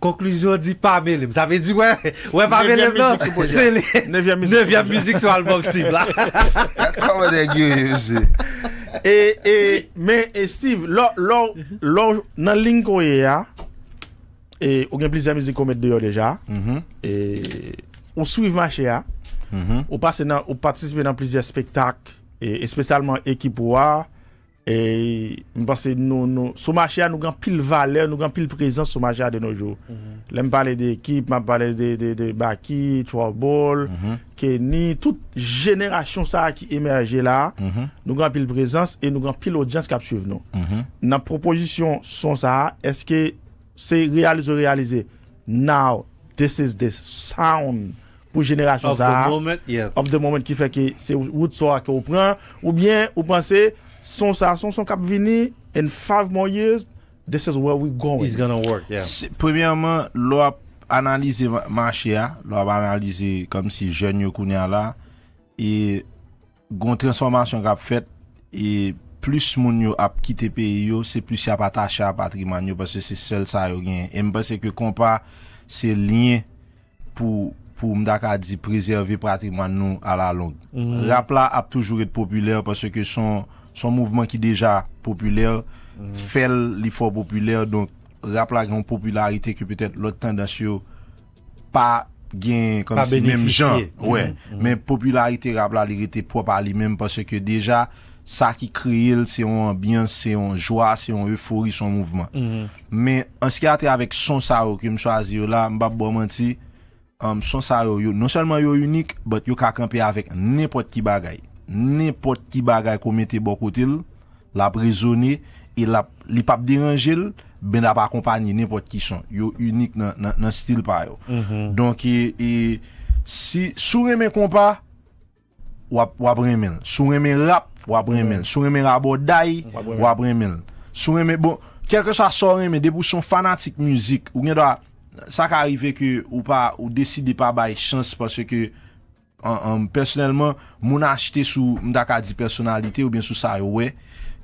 Konkluzyon di PAMELEM Sa ve di ouè Ouè PAMELEM Nevyam mizik su album Sibla Koma de gyo yon se? E, e, men, e, Steve, lò, lò, lò, nan ling kouye ya, e, ou gen plizè mizi koumet deyo deja, mhm. e, ou souiv manche ya, mhm. ou pase nan, ou patisme nan plizè spektak, e, espesyalman ekip wwa. E mi panse soumache a nou gran pil vale, nou gran pil prezans soumache a de nou jo. Mhm. Lem pale de ekip, man pale de baki, trowel ball, mhm. keni, tout jeneration sa a ki emerje la, mhm. nou gran pil prezans e nou gran pil odjans kap suv nou. Nan proposisyon son sa a, eske se realize ou realize, now this is the sound pou jeneration sa a, of the moment ki feke se wout sa a ki ou pran, ou bien ou panse... Son sa, son son kap vini, and five more years, this is where we go. It's gonna work, yeah. Premièrement, lò ap analize mâche ya, lò ap analize kom si jènyo kounè ala, et gon transformasyon kap fèt, et plus moun yo ap kite pe yo, se plus ap atache a patrimanyo, parce se sel sa yo gen. E mbè se ke kompa se linye pou mdaka di prezerve patrimanyo ala long. Mhm. Rap la ap toujou et popüler, parce se ke son son mouvement qui déjà populaire, mhm. fait l'effort populaire, donc rap la grande popularité que peut-être l'autre tendance pas gain comme pas même gens. Mhm. Ouais. Mhm. Mais popularité rap la il était propre à lui-même parce que déjà, ça qui crée, c'est un ambiance, c'est une joie, c'est une euphorie, son mouvement. Mais en ce qui a trait avec son sao que je choisis là, je vais mentir, um, son sao, non seulement est unique, mais yo ka camper avec n'importe qui Nenpot ki bagay komete bokotil, la prezoni, li pap deranjil, benda pa kompanyi, nenpot ki son. Yo unik nan stil pa yo. Mhm. Donke, sou reme kompa, wap remen. Sou reme rap, wap remen. Mhm. Sou reme rabo dayi, wap remen. Sou reme, bon, kelke sa sou reme, debou son fanatik muzik, ou gen do a, sa ka arrive ke ou pa, ou deside pa baye chans pwase ke, personnellement, mon acheté sous, m'daka dit personnalité ou bien sous ça, ouais.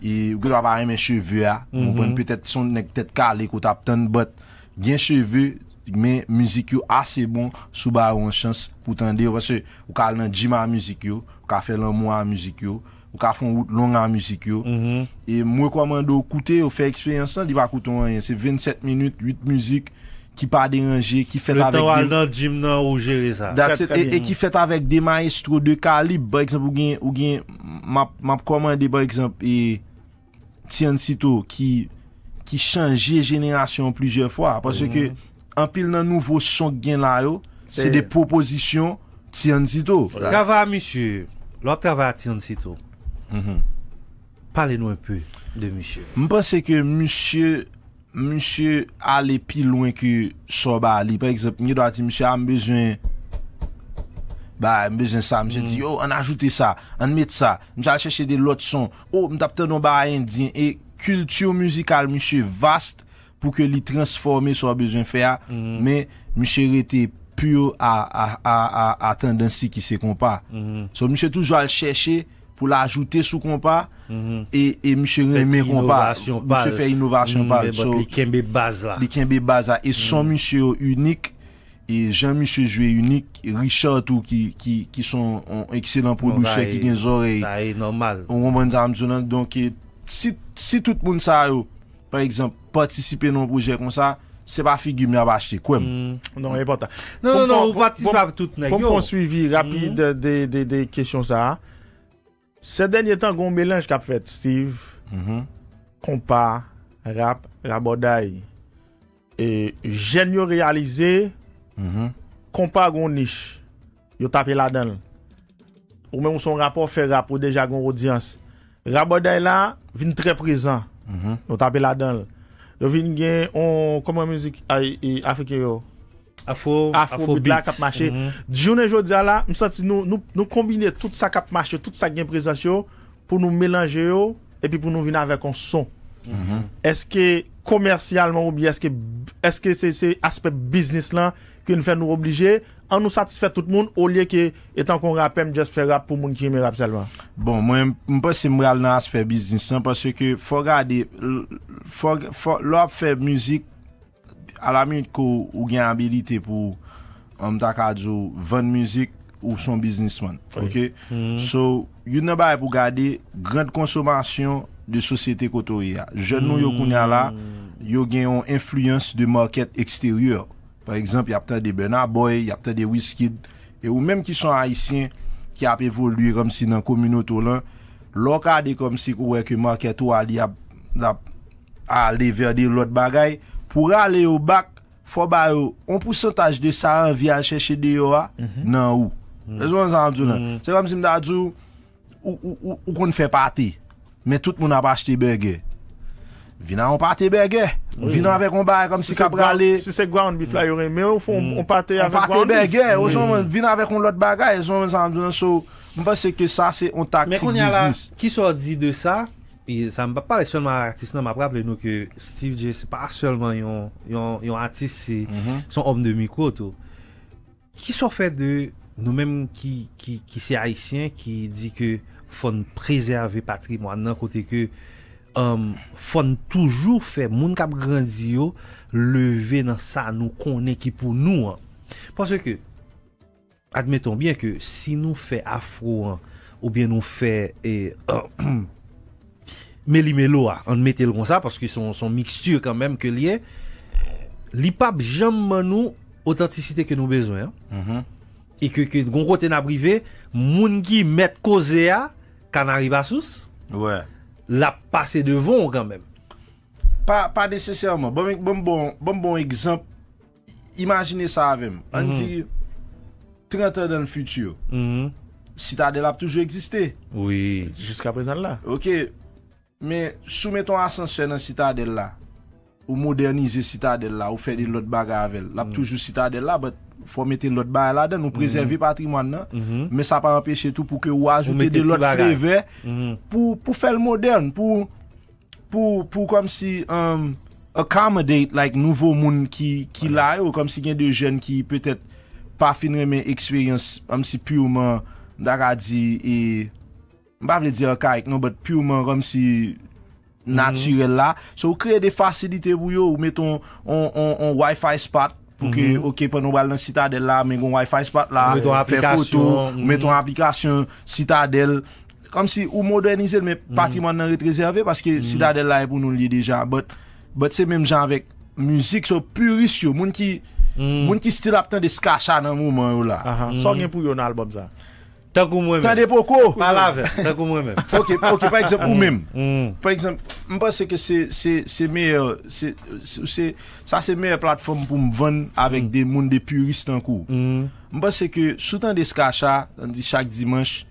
Et, ou que mes cheveux, là. Mm -hmm. peut-être son nek tête calé, qu'on t'apprend, but, bien cheveux, mais musique yo assez bon, sous bah en chance, pour t'en dire, parce que, ou qu'à l'en dit ma musique yo, ou qu'à faire l'amour à musique yo, ou faire un route longue à musique yo. Mhm. Et, moi, quoi, m'en écouter, faire expérience, il va coûter rien. C'est 27 minutes, 8 musiques. Ki pa derenje, ki fèt avèk... Le tawa nan jim nan ou jelè sa. E ki fèt avèk de maestro mm-hmm. mm-hmm. de kalib, breksemp ou gen map koman de breksemp, ti an sito ki chanje jenèrasyon plijè fwa. Pasè ke an pil nan nouvo son gen la yo, se de proposisyon ti an sito. Kava a misye, lò kava a ti an sito, pale nou e pwè de misye. Mpase ke misye... Monsye ale pi lwen ki sou ba li. Par eksept, mwen yo do a ti monsye am bezwen sa. Monsye mm. ti yo oh, an ajoute sa, an met sa. Monsye al chèche de lot son. O, oh, mwen tapte non ba a yon di. E kultyo mousikal monsye vast pou ke li transforme sou a bezwen fè ya. Men mm. monsye rete pyo a tendansi ki se kompa. Mm. So monsye toujou al chèche. pou la ajoute sou kompa e msye reme kompa msye fe inovasyon pal li kenbe baza e son msye mhm. unik e jan msye jwe unik Richard ou ki son ekselant produsye ki gen zore ou mwen zanm zonan si tout moun sa yo par exemple, patisipe nou proje kon sa se pa figi mne apache kouem pou mfon suivi rapide de kesyon sa Se denye tan goun belanj kap fet, Steve, mhm. kompa, rap, raboday, e jenyo realize mhm. kompa goun nish, yo tape la denl. Ou men ou son rapor fe rap ou deja goun audyans. Raboday la vin tre prizan, mhm. yo tape la denl. Yo vin gen, komwa mizik afike yo? Afo bit la kap mache Di mhm. jounen joun di ala Nou kombine tout sa kap mache Tout sa gen prezasyon Pou nou melange yo E pi pou nou vina avek an son mhm. Eske komersyalman oubi Eske se aspeb biznis lan Ke nou fe nou oblije An nou satisfet tout moun Ou liye ke etan kon rapem Just fe rap pou moun ki ime rap selman Bon mwen mpw se mwal nan aspeb biznis lan Pwase ke fwo gade Lop fe muzik Alamin kou ou gen abilite pou Om um, takadzo Vende mizik ou son biznisman Ok, hmm. so Yon ne bay pou gade grande konsomasyon De sosyete koto e ya Joun nou yon koun ya la hmm. Yon gen yon influence de market eksteryor Par exemple, yon apte de Bernard Boy Yon apte de Wizkid Ou menm ki son haisyen Ki ap evoluye kom si nan komino to lan Lokade kom si kou weke market Ou ali ap Ali verde lot bagay pou rale yo bak fwa bay yo 1% de sa yon viaj chèche de yo a mhm. nan mhm. mhm. ou e zon zanm zoun an se kom si mda djou ou kon fè pati men tout moun ap achete berge vina yon pati berge vina avek yon bay kom si ka prale si se ground bi flay yore mwen ou fon yon pati berge vina avek yon lot bagay mwen pa se ke sa se yon tak mwen kon yon la, ki so di de sa sa m pa pale solman artist nan ma praple nou ke Steve Jay se pa solman yon yon artist se mhm. son om de mikot ki so fè de nou menm ki ki se haisyen ki di ke fon prezerve patri mwan nan kote ke um, fon toujou fè moun kap grandio leve nan sa nou konè ki pou nou an parce ke admeton bien ke si nou fè afro ou bien nou fè e e Melimelo a, on mettait le comme ça parce que son, son mixture quand même que lié, l'IPAP jamais nous authenticité que nous besoin. -hmm. Et que, que gon côté n'a privé, moun qui met cause à canari sous. Ouais. La passer devant quand même. Pas pas nécessairement. Bon bon bon bon, bon exemple. Imaginez ça avec moi. On mm-hmm. dit 30 ans dans le futur. -hmm. Si t'as toujours existé. Oui, jusqu'à présent là. OK, Me sou meton asanswen an sitadel la, ou modernize sitadel la, ou fè mm. mm. non? mm-hmm. de lot baga avèl. Lap toujou sitadel la, but fò meten lot baga la den, ou prezenvi patrimon nan. Me sa pa anpeche tout pou ke ou ajoute de lot fève pou fèl modern, pou kom si um, accommodate like nouvo moun ki laye, ou kom si gen de jen ki petèt pa finre men eksperyans amsi pyouman daradzi e... Mbav le dire ka ek nou, but pou mwen romsi natsirel la, sou kreye de fasedite pou yo ou meton wifai spot pou ke mhm. pan nou bal nan Citadel la, men goun wifai spot la, ou meton aplikasyon Citadel. Kom si ou modernize mhm. l men patrimon nan ret rezerve, paske mhm. Citadel la e pou nou liye de jan, but se menm jan vek muzik sou puris yo, moun ki stil ap ten de skacha nan moun mwen yo la. Sò gen pou yo nan albom za? Sak ou mwen men. Tande poko? A la ven, sak ou mwen men. Ok, ok, pa eksemp ou men. Pa eksemp, mwen pa se ke se, se, se me, se, se, se, sa se me platform pou mwen ven avèk mm. de moun de puriste an kou. Mwen mm. pa se ke, sou tan de skacha, an di chak dimanche,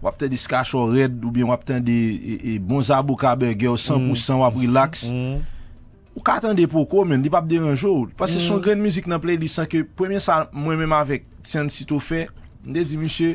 wap ten de skacha red ou bien wap mm. ten de bon zabou kaberge ou 100% wap relax. Ou ka tande poko men, di pa ap deranjou. Pas se son gen müzik nan ple li san ke, pwè men sa mwen men ma vek, sen si to fe, mwen de di monsye...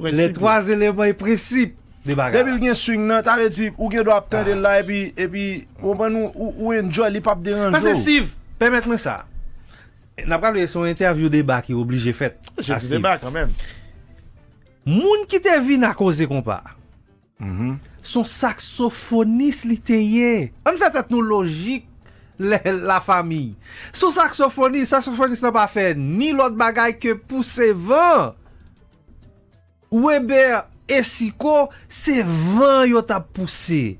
Le 3 eleman e presip De bagay Debil gen swing nan, tare tip Ou gen do ap ten den la Ebi, ebi Ou enjoy li pap deranjou Pase Siv, pemet men sa Naprable son interview deba ki oblige fèt Jè ti deba kanmen Moun ki te vi na koze kompa Son saksofonis li te ye An fèt etnolojik la fami Son saksofonis, saksofonis nan pa fèt Ni lot bagay ke pousse 20 Weber et Siko c'est 20 yo t'a poussé.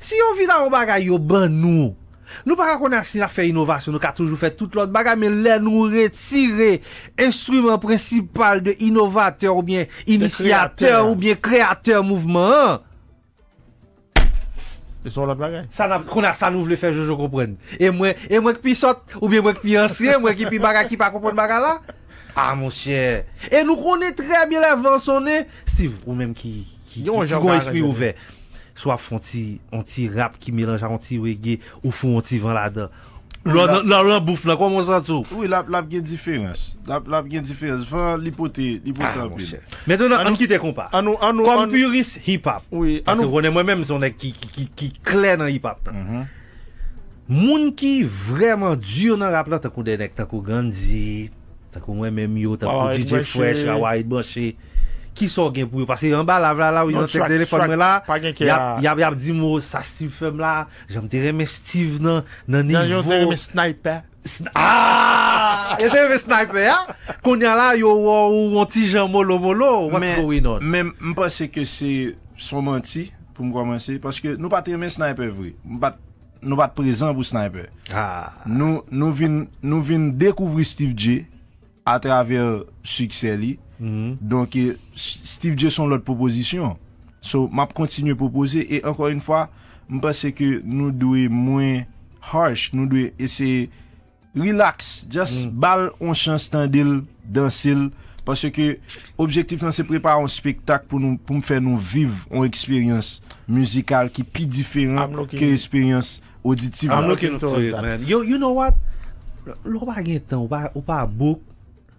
Si vit vina ou bagay yo ban nou, nou para konen si fait fe Nous nou ka toujou fe tout l'autre bagay, mais là nous retirer instrument principal de innovateur ou bien initiateur ou bien créateur mouvement. et son lot bagay. Sa na, konen ça nous vle faire, je je Et Et moi, et moi qui sot, ou bien moi qui ancien, moi qui puis baga qui pas pa baga bagay A ah, mon chè E nou konè trè bilè vansonè Steve ou mèm ki Goy smi ouve Swa fon ti rap ki mèlanja ah, On ti wege ou fon ti vanlada La rambouf la kwa monsan tou Ou lap gen diferens Lap gen diferens Fon lipote Mèton an ki te kompa Kompuris hip hop Moun ki vreman djur nan rap la Takou denek takou gan zip Konwen men miyo, ta kouti jè fwèch Awa id banshe Kisò gen pou yo, pasè yon bala vlala Yon tek telefon men la Yap di mò sa Steve Femm la Jèm tè remè Steve nan Nan yon tè remè Sniper ah! Yon tè remè Sniper, ha? Konwen la yon wanti jèm molomolo What's going on? Mèm mpase ke se son manti Pou mkwamansè, pasè ke nou patè remè Sniper vwe Nou pat prezen pou Sniper ah. Nou vin Nou vin dekouvri Steve Jè Atraver suksè li mhm. Donke, euh, Steve J son lot Proposisyon, so map kontinye Proposé, e ankon yon fwa Mpase ke nou dwe mwen Harsh, nou dwe ese Relax, just bal On chan standil, dansil Pase ke, objektif nan se Prepare an spektak pou m fe nou Viv, an eksperyans Muzikal ki pi diferent Ke eksperyans auditiv You know what Lou pa gen tan, ou pa book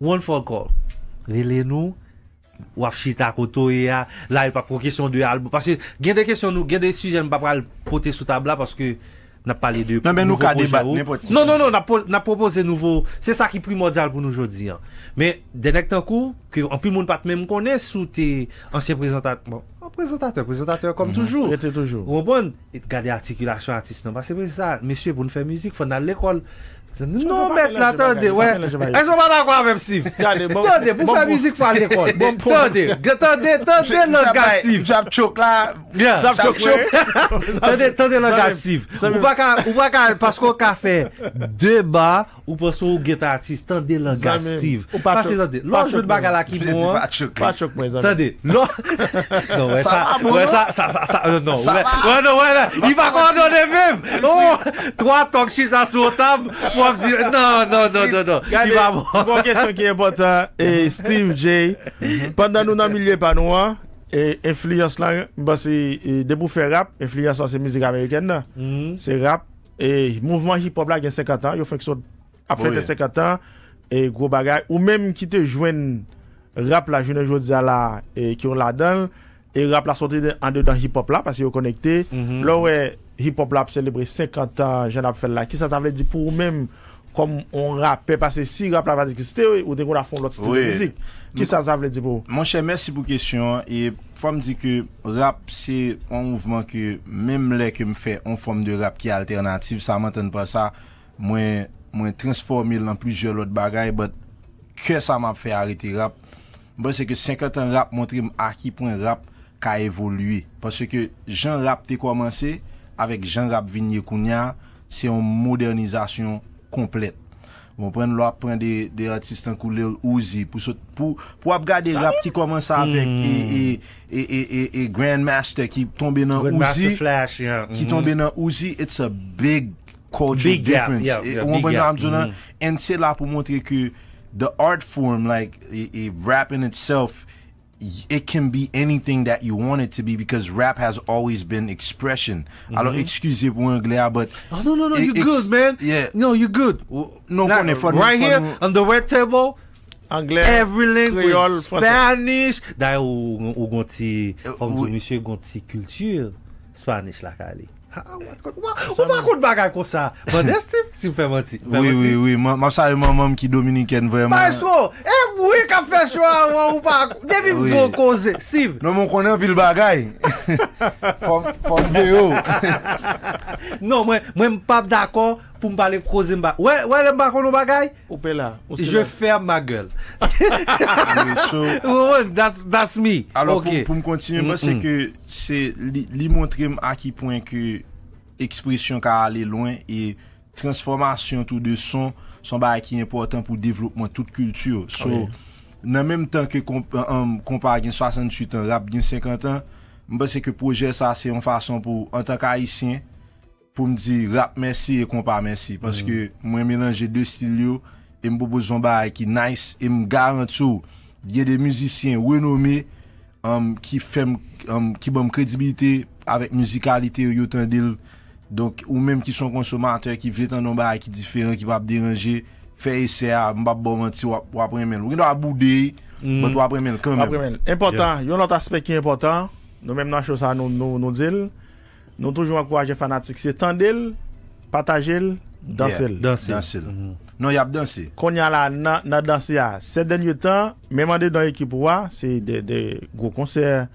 One for call. Rele nous wap chita koto ya, e a, la e pas pour question question de parce que gen des questions nou, gen de le mpa pral table là parce que n'a pas les deux. Non, mais nous ka débattre n'importe Non, non, non, n'a proposé nouveau. C'est ça qui est primordial pour nous aujourd'hui. Hein. Mais, des temps coup, que, en plus, monde pas même connaît sous tes anciens présentateurs. Bon, présentateur, présentateur, comme mhm. toujours -hmm. toujours. toujours. et garder articulation articulation artiste. Non, parce que ça, monsieur, pour nous faire musique, faut aller à l'école. Se nou met la, tende, wè E sou pa nan kwa vep Siv Tende, pou fè mizik fwa lè kon Tende, tende, tende lè gwa Siv Jap chok la Tende, tende lè gwa Siv Ou pa kan, ou pa kan Pasko ka fè, deba Ou pa sou geta atis, tende lè gwa Siv Pase tende, lò jwèd baga laki moun Tende, lò Non wè, sa, sa Non wè, euh, non wè I va kwa jwè de viv Troa tok chit la sou tab Ou Non non non non non. nan, question qui est bon et important, et Steve J, mhm. Pendant nous dans milieu pa et an, e influence lan, ba se debou rap, influence c'est musique américaine là mhm. c'est rap, et mouvement hip-hop là qui est 50 ans il fait so après 50 ans et gros bagage ou même qui te joigne rap la jeune jodi dire là et qui ont la dan, et rap la sortie en dedans hip-hop parce parce yo konekte, là ouais hip-hop rap célébré 50 ans, Jean Abfel là. Qui ça, ça veut dire pour vous-même, comme on rappe, parce que si rap là va c'est ou des gens la font l'autre style quest de musique. Qui ça, ça veut dire pour Mon cher, merci pour la question. Et faut me dire que rap, c'est un mouvement que même les qui me fait en forme de rap qui est alternative, ça m'entend pas ça. Moi, je transformé en plusieurs autres bagailles, mais que ça m'a fait arrêter rap? parce c'est que 50 ans rap montre à qui point rap a évolué. Parce que Jean rap a commencé, avec Jean Rabvinier Kounia, c'est une modernisation complète. on prend lwa prend des de artistes en lè ouzi pour pour pour regarder qui gade rap ki et et et et et, e, e, Grandmaster qui tombe dans ouzi yeah. qui hmm. tombe dans ouzi, it's a big culture big difference. on yeah, yeah, big c'est hmm. là pour montrer que montrer the art form, like rap in itself It can be anything that you want it to be Because rap has always been expression I don't excuse it Oh no no no you're good man No you're good non, Right here on the red table Every language Spanish Da yon gonti euh, Gonti culture Spanish la kali Ha, wakot, wakot, wakot bagay kosa Bwende Steve, Steve Femoti Oui, oui, eh, oui, mwap sa yon mwam mwam ki Dominiken Mwap sa yon mwam mwam mwam mwam mwam mwam mwam Mwap sa yon mwam mwam mwam mwam mwam mwam mwam mwam Mwen mwap dako pou m bale kouze m ba, wè, wè lè m bako nou bagay, ou pe la, ou se la, jè ferm ma gèl. That's me. Alors pou m kontinu, m base ke, li montre m akipon ke ekspresyon ka ale loin e transformasyon tout de son son ba ki important pou devlopman tout kultur. Nan menm tan ke kompa gen 68 an, rap gen 50 an, m base ke proje sa se yon fason pou an tan ka hisyen, pou m di rap mersi e kompa mersi paske m mm. wè menanje de stil yo e m popo zon ba aki nice e m garantou yè de müzisyen renome um, ki bom um, kredibilite avèk müzikalite ou yotan dil ou mèm ki son konsomante ki vletan don ba aki diferent ki wap deranje fè ese a m wap bo manti wap remen wè m wap remen mm. yon not aspek ki important nou mèm nan chosa nou dil Nou toujou akouwaje fanatik. Se tandil, patajil, dansil. Dansil. Mm-hmm. Non y ap dansil. Kon nyan la, nan dansi a. Se denye tan, menman de dan ekip wwa, se de go konser,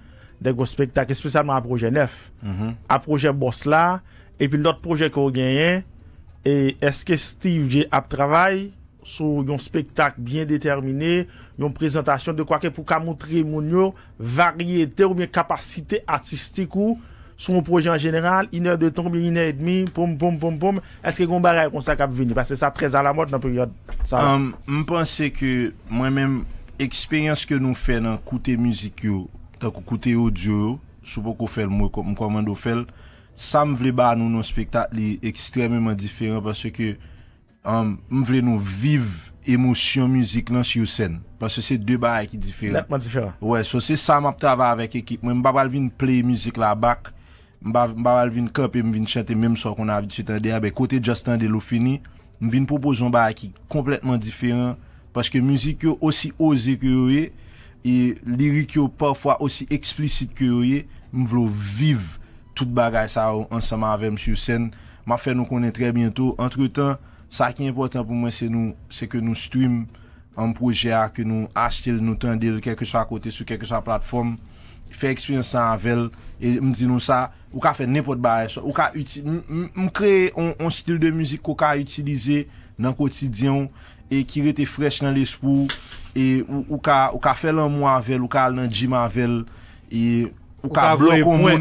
de go spektak, espesalman ap proje nef. A proje bos la, epi not proje ko genyen, e eske Steve je ap travay sou yon spektak bien determine, yon prezentasyon de kwa ke pou ka moutri moun yo varyete ou mwen kapasite artistik ou Sur son projet en général, une heure de temps, une heure et demie, pom, pom, pom, pom. Est-ce que vous avez comme ça qui venir Parce que ça très à la mode dans la période. Hum, je um, pense que moi-même, l'expérience que nous faisons dans côté musique, dans côté audio, sous beaucoup faire, moi, comme commande faire, ça me veut bah nous, nos spectacles extrêmement différents parce que um, me nous vivre émotion musique là sur scène parce que c'est deux bails qui sont différentes. Ouais, so c'est ça m'a travaillé avec équipe. Moi, m'a pas venir play musique là bas M ba mal vin kope, m vin chante mèm so kon a avid sou tande a, be kote Just Tande lo fini, m vin popozon ba a ki kompletman diferan, paske müzik yo osi oze kyo yo e, e lirik yo pafwa osi eksplisit kyo yo e, m vlo viv tout bagay sa anseman avem sou sen. Ma fe nou konen tre bientou. Antre tan, sa ki important pou mwen se nou, se ke nou stream an proje a, ke nou ashte nou tande l, keke sou a kote, sou keke sou a platforme, fè eksperyansan an vel, e m di nou sa, ou ka fè nepot baè so, ou ka uti, m kreye on stil de müzik kou ka utilize nan kotidyon, e ki rete fresh nan lespou, e ou ka fè lèmou an vel, ou ka al nan jim an vel, e ou ka vloy pouen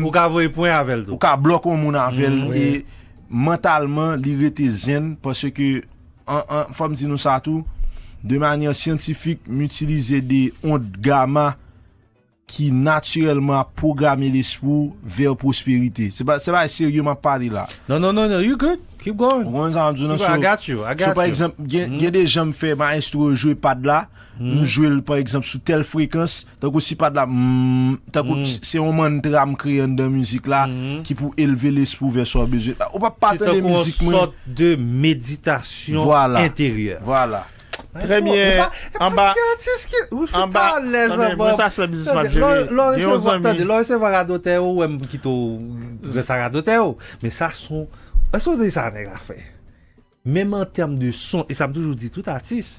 an vel, ou ka blokou moun an vel, mm-hmm. mentalman li rete zen, pwase ke, fè m di nou sa tou, de manyan siyantifik, m utilize de ond gama, Ki natyrelman progame lespou ver posperite. Se ba seryo man pade la. Non, non, non, non, you good. Keep going. I got you, I got you. Mm-hmm. So, mm-hmm. par exemple, gen de jen me fe, ma instro, jwe padla. M jwe, par exemple, sou tel frekans. Tako si padla, mmmm. Tako se yon mandram kreyan dan mizik la. Ki pou eleve lespou ver sou abezye. Ou pa paten den mizik moun. Tako yon sot de meditasyon mm-hmm. interye. Voilà, voilà. Prè miè, an ba, an ba, an ba, an ba, an ba, an ba, an ba, an ba, an ba. Lo yon se va, lo yon se va radote ou, wèm ki tou, lè sa radote ou. Mè sa son, wè son de lè sa anè grafe. Mèm an tem de son, e sam toujou di tout atis,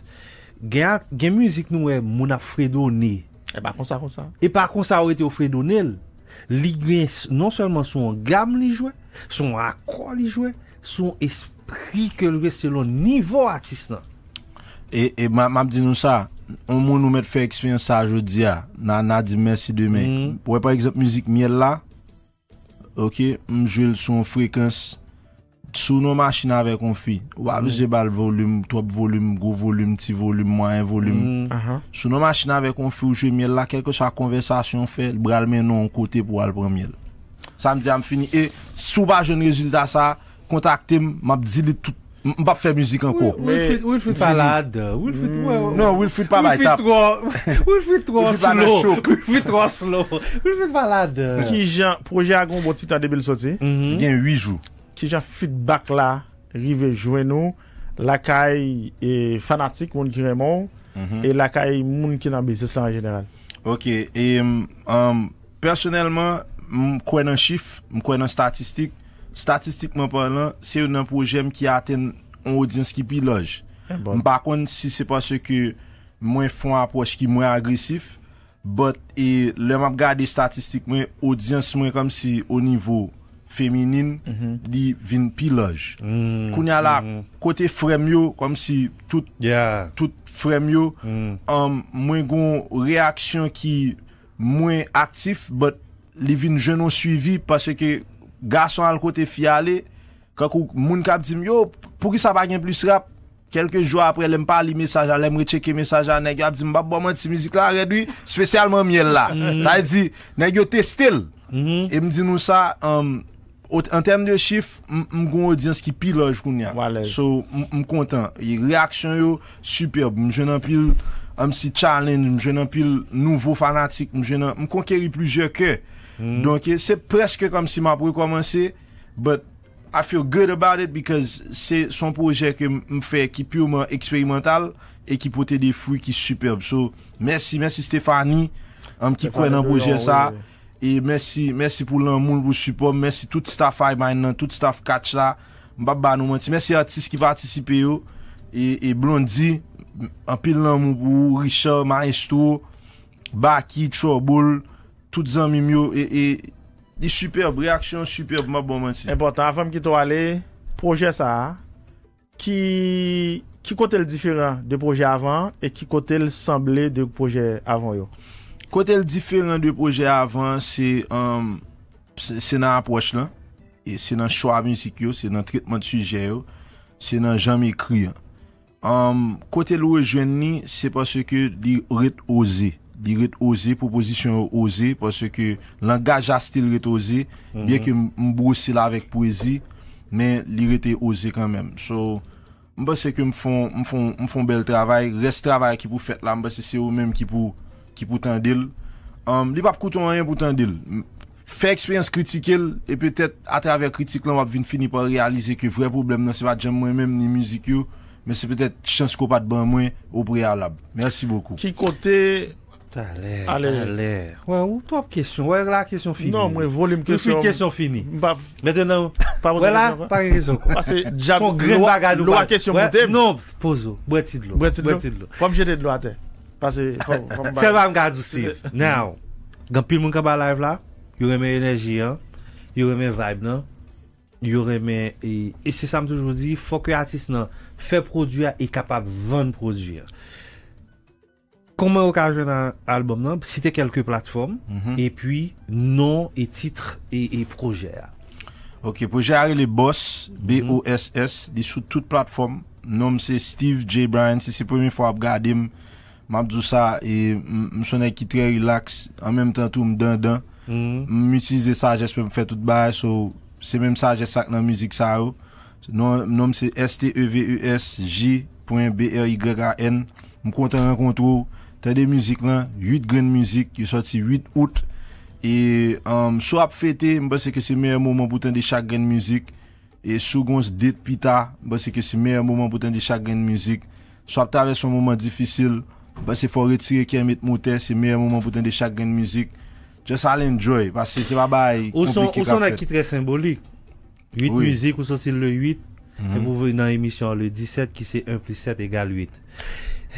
gen müzik nou wè moun a fredo ne. E pa kon sa, kon sa. E pa kon sa ou e te ou fredo nel. Li gen, non selman son gam li jwe, son akor li jwe, son esprit ke l wè se lon nivou atis nan. E, e map di nou sa, an moun nou met fe eksperyans sa jodi ya, nan a di mersi demen. Pwè mm. pa eksept müzik miel la, ok, m jwè l son frekans, sou nou machina ve konfi, wap jwè bal volyum, top volyum, go volyum, ti volyum, mwen volyum. Mm. Sou nou machina ve konfi, ou jwè miel la, kelke sa konversasyon fe, l bral men nou an kote pou al pran miel. Sa m di am fini. E sou ba jwè n rezultat sa, kontakte m, map di li tout. Mbap fè müzik anko. Wil fit balade. Non, wil fit pa bay tap. Wil fit tro slow. Wil fit tro slow. Wil fit balade. Ki jan proje agon botit an debil soti. Yen 8 jou. Ki jan fit bak la, rive jwen nou, lakay e fanatik moun kiremon, mhm. e lakay moun ki nan bizis lan an general. Ok, e personelman mkwen an chif, mkwen an statistik, Statistikman pan lan, se yon an pou jem ki aten an odjans ki pilaj. M eh, bakon bon. si se pas se ke mwen fon apos ki mwen agresif bot e lèm ap gade statistikman odjans mwen kom si o nivou femenine mhm. li vin pilaj. Mm-hmm. Koun ya la mm-hmm. kote fremyo kom si tout fremyo mm. um, mwen goun reaksyon ki mwen aktif bot li vin jenon suivi pas se ke garçon à côté fialé quand moun kap dit yo pour qui ça pa gain plus rap quelques jours après l'aime pas li message à l'aime rechecker message à nèg a dit m'pa bon musique là réduit spécialement miel mhm. là il dit nèg yo testil, mhm. et me dit nous ça um, en termes de chiffres, m'gon audience qui pilote kounya. So content, Réaction yo superbe. je n'en pile un petit challenge, je n'en pile nouveau fanatique, je m'jeune conquéris plusieurs cœurs. Hmm. Donke, se preske kam si ma apre komanse But, I feel good about it Because, se son proje ke m fe Ki pureman eksperimental E ki pote de fru ki superb So, mersi, mersi Stefani Am ki kwen nan proje sa E mersi, mersi pou lan moun pou support Mersi tout staff a yon man nan Tout staff katch la Mbaba nou man ti, mersi artist ki patisipe yo E blondi An pil lan moun pou Richard, Maestro Baki, Trouble Sout zan mi myo, e, e superb, reaksyon superb ma bonman ti. Impotant, a fem ki tou ale, proje sa a, ki kote l diferen de proje avan, e ki kote l semble de proje avan yo? Kote l diferen de proje avan, se nan apwosh lan, se nan chwa mizik yo, se nan tritman tsuje yo, se nan jam ekri yo. Kote l ou e jwen ni, se paswe ke di rit ozey. liret oser proposition oser parce que l'engagement à style osé mhm. bien que m'brosser là avec poésie mais liret est quand même so je pense que me font un bel travail reste travail qui vous faire là c'est eux même qui pour qui pour il hum, pas coûte rien pour tander fait expérience critique et peut-être à travers critique on va finir par réaliser que vrai problème Non, n'est pas moi même ni musique mais c'est peut-être chance qu'on pas de bon moins au préalable merci beaucoup qui côté allez hein, allez ouais où toi question ouais là question finie non mais volume question finie bah, maintenant mais là pas une raison parce que déjà grave à l'eau là question non pose vous bêtez l'eau comme j'ai dit l'eau à terre parce que c'est vraiment grave aussi non quand monde mon câble live là il y aurait mes énergies hein. il y aurait mes non il y aurait mes et c'est ça que je vous faut que l'artiste non fait produire et capable de vendre produire Koman wak aje nan albom nan? Si te kelke platforme mhm. E puis, non e titre e proje Ok, proje are le boss B-O-S-S Di mhm. sou tout platforme Nom se Steve J. Bryan Si se premi fwa ap gade Mabdousa e msonè ki tre relax An menm tan tou mdandan M utilize sa jespe m fè tout bay Se menm sa jesak nan müzik sa ou Nom se S-T-E-V-E-S-J Poin B-E-R-Y-A-N M kontan an kontrou oh. Tè de mouzik lan, 8 gren mouzik, yu soti 8 out. E um, sou ap fete, mba se ke se meyè mouman pou ten de chak gren mouzik. E sou gons det pita, mba se ke se meyè mouman pou ten de chak gren mouzik. Sou ap tè avè son mouman difisil, mba se fò retire ke mèt moutè, se meyè mouman pou ten de chak gren mouzik. Just all enjoy, ba se se wabay. Ou son a ki tre symbolik? 8 mouzik, ou soti le 8, mbo vè nan emisyon le 17 ki se 1 plus 7 egal 8.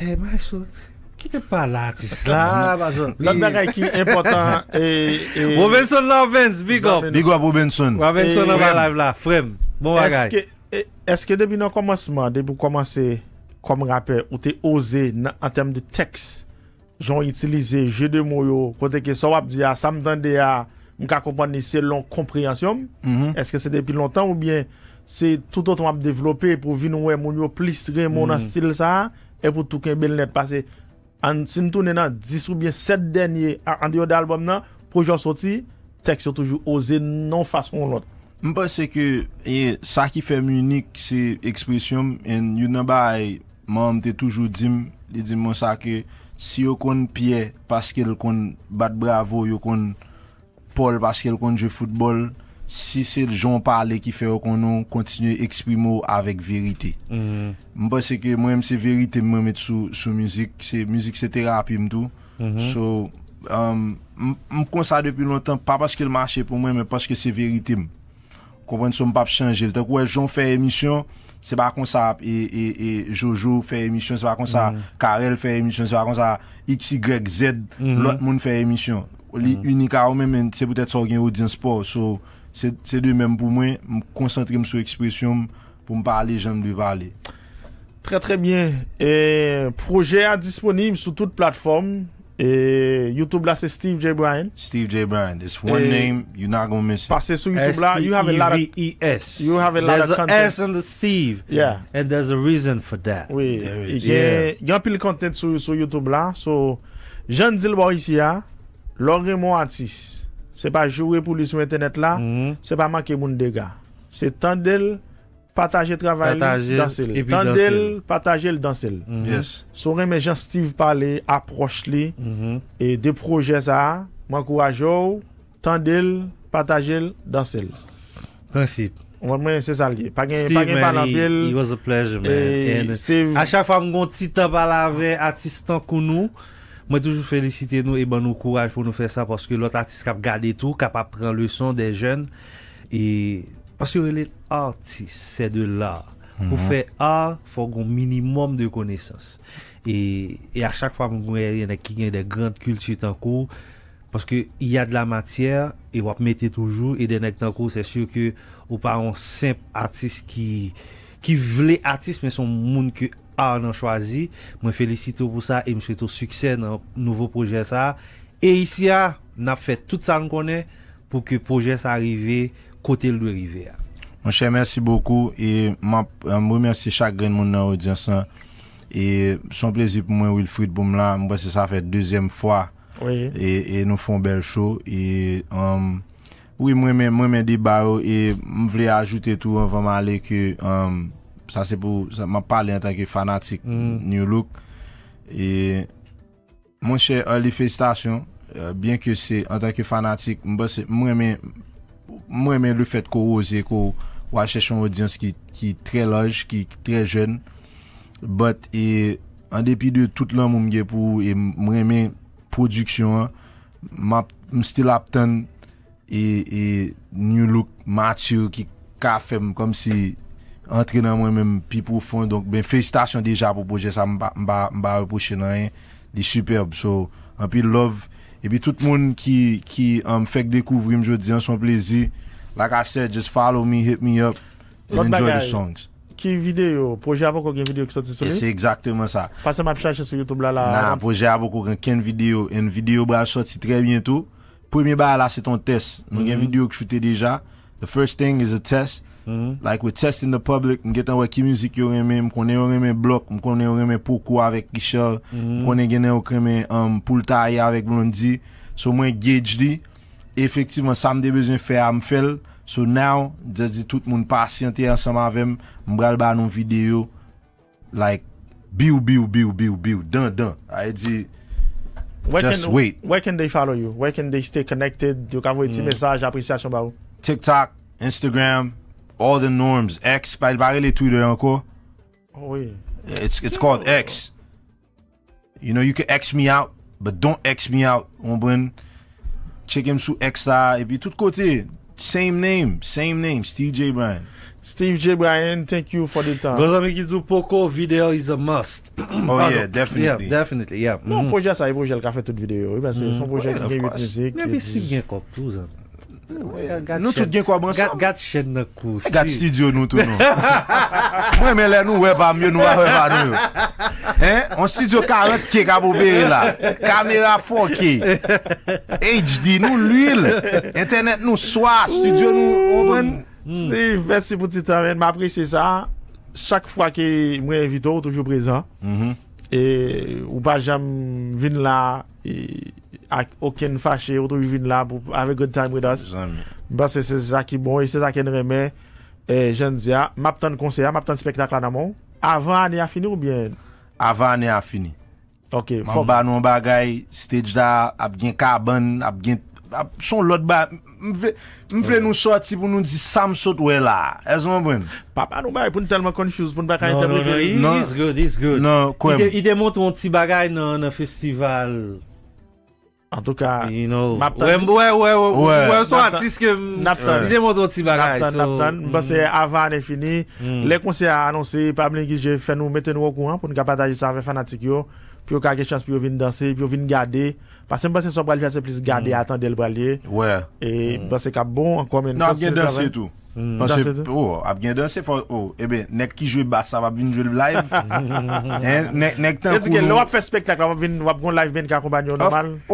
E mba sou... Qui te pas là? cela, Bazou? L'homme est qui important et. Robinson Lawrence, big up, big up Robinson. Robinson live Est-ce que depuis le commencement, depuis vous commencez comme rappeur, ou tu osé en termes de texte, utilisé utiliser, jeu de mots, côté que ça va dire, ah, ça me donne à, ah, compréhension. Mm-hmm. Est-ce que c'est depuis longtemps ou bien c'est tout autre temps développé pour venir mon yo plus créer mon mm-hmm. style ça et pour tout qu'un belnet passer. An sin tounen nan, disoubyen set denye an diyo de albom nan, pou jou soti, teks yo toujou oze nan fason lout. M pa se ke sakifem e, unik se ekspresyon, en yon nan bay, man an te toujou dim, li dim mou sakif, si yo kon pye, paske yo kon bat bravo, yo kon pol, paske yo kon je futbol, si se l joun pale ki fè ou kon nou, kontinu eksprimo ou avek verite. Mhm. Mwen se ke mwen mse verite mwen met sou mouzik, mouzik se terapi mdou. Mhm. So, mwen um, kon sa depi lontan, pa paske l mache pou mwen, mwen paske se verite m. Komwen sou m pap chanje. Tak wè, e joun fè emisyon, se ba kon sa, e, e, e Jojo fè emisyon, se ba kon sa mhm. Karel fè emisyon, se ba kon sa XYZ, lot moun fè emisyon. Li unika ou mè men, se pwetè sò gen audience pou. So, C'est de même pour moi, me me sur sur pour pour parler, parler, j'aime de Très très très bien. Projet projet sur toute sur toute YouTube là c'est Steve J. Bryan. Steve J. Bryan. It's one nom name, you're not gonna miss Parce que sur YouTube là, you have a lot of... s t e v e s You have a lot of content. There's an S on the Steve. Yeah. And there's a reason for that. Oui. Yon pil content sur YouTube là. So, Jean dil ici, isi ya, lor Se pa jowe pou li sou internet la, mhm. se pa manke moun dega. Se tan del, pataje travay li dan sel. Tan del, pataje li dan sel. Mhm. Sorè men jan Steve pale, aproche li, mhm. e de proje sa, man kouwa jow, tan del, pataje li dan sel. Prinsip. On mwen se salge. Steve man, he was a pleasure man. E a chak fwa mwen goun ti tabal avè atistan kounou, moi toujours féliciter nous et bon nous courage pour nous faire ça parce que l'autre artiste a garder tout capable prendre le son des jeunes et parce que les c'est de l'art pour mhm. faire art faut un minimum de connaissances et, à e chaque fois il y a des grandes cultures en cours parce que il y a de la matière et on mettre toujours et des en cours c'est sûr que ou pas un simple artiste qui qui être artiste mais son monde que on a choisi, me félicite pour ça et me souhaite au succès dans nouveau projet ça. Et ici a, ah, n'a fait tout ce qu'on connaît pour que projet ça à côté le rivière ah. Mon cher merci beaucoup et euh, moi, un chaque merci chacun de mon audience hein. et son plaisir pour moi Wilfried Boumla. moi c'est ça fait deuxième fois et nous font bel show et euh, oui moi moi me dis et et voulais ajouter tout enfin m'aller que euh, Sa se pou ma pale an tanke fanatik mm. New Look Mon chè a li felistasyon euh, Bien ke se an tanke fanatik Mwen mwen mwen le fet ko ose Ko wache chon audyans ki tre loj Ki tre jen But en depi de tout l'an mwen mwen mwen mwen mwen Produksyon Mwen stil ap ten E New Look mature ki kafem Kom si entrer moi-même plus profond. Donc, ben, félicitations déjà pour le projet, ça m'a reproché dans rien. Des superbes. So, un peu love. Et puis, tout le monde qui, qui me fait découvrir, je dis, hein, son plaisir. Like I said, just follow me, hit me up, and enjoy the songs. quelle vidéo Projet a beaucoup vidéo vidéos qui sont sur C'est exactement ça. Parce ma je cherche sur YouTube là. non, nah, projet a beaucoup de vidéos. Une vidéo va sortir très bientôt. Premier bas là, c'est ton test. y a une mm-hmm. vidéo que je déjà. The first thing is a test. Mhm. Like we test in the public Mwen getan wè ki müzik yon reme Mwen konen yon reme blok Mwen konen yon reme pokou avèk Richard Mwen mhm. konen genen yon reme um, poultay avèk Blondie So mwen gage li Efektivman samde bezwen fè a m fèl So now Je zi tout moun pasyante yon sam avèm Mwen bral ban yon video Like Biw biw biw biw biw Dun dun A ye zi Just wait Where can they follow you? Where can they stay connected? Diyo ka vwe ti mm. mesaj apresyasyon ba ou? TikTok Instagram all the norms. X, pari le Twitter encore. Oh, yeah. It's, it's called X. You know, you can X me out, but don't X me out. Ombren, check him sous X là. Et puis tout côté, same name, same name, Steve J. Bryan. Steve J. Bryan, thank you for the time. Because I'm Gozami do Poco video is a must. oh, yeah, no. definitely. Yeah, definitely, yeah. Non, mm. projet ça, projet, elle a fait toute vidéo. Parce que son mm. projet, il y a musique. Mais si bien comme plus, hein. Nou bon hmm. tout gen kwa monsan Gat chen nou kous Gat studio nou tout nou Mwen me lè nou web a myon nou a web a nou An studio 40k ka pou beri la Kamera 4k HD nou lül Internet nou swa Studio nou open Sté, versi pouti ta men M apresye sa Chak fwa ke mwen evito Toujou prezant mm-hmm. Ou pa jam vin la E... ak oken fache ou tou vin la pou have good time with us. Bas c'est ça qui ki bon, se sa ken je e jen diya, ah, map tan konseya, ah, map tan spektak la nan Avant, Avan ane a fini ou bien? Avant, ane a fini. Ok. Man ba nou bagay, stage da, ap gen kaban, ap gen, ap son lot ba, m nous nou soti pou nou di sam sot we la. Papa nou bagay pou nou telman ne pou nou interprete. Non, non, it's good, it's good. Non, kwen? Il de montre petit ti festival... En tout ka... Y ouè, y ouè, y ouè, y ouè, y ouè, y ouè, y ouè, y ouè... Napton, napton, napton, base avan en fini. Le konsey anonsi, pablin ki je fè nou mette nou wakouan pou nou kapatajis sa ve fanatik yo. Pi yo ka kes chans pi yo vin dansi, pi yo vin gade. Pasè m basè sou bralye, asè plis gade mm. atan del bralye. Ouais. E basè ka bon an komen. Nan, gen dansi tou. Mwen sep ou, ap gen dan sep ou Ebe, nek ki jwe basa wap vin jwe live eh, Nek tankou Nek tenkou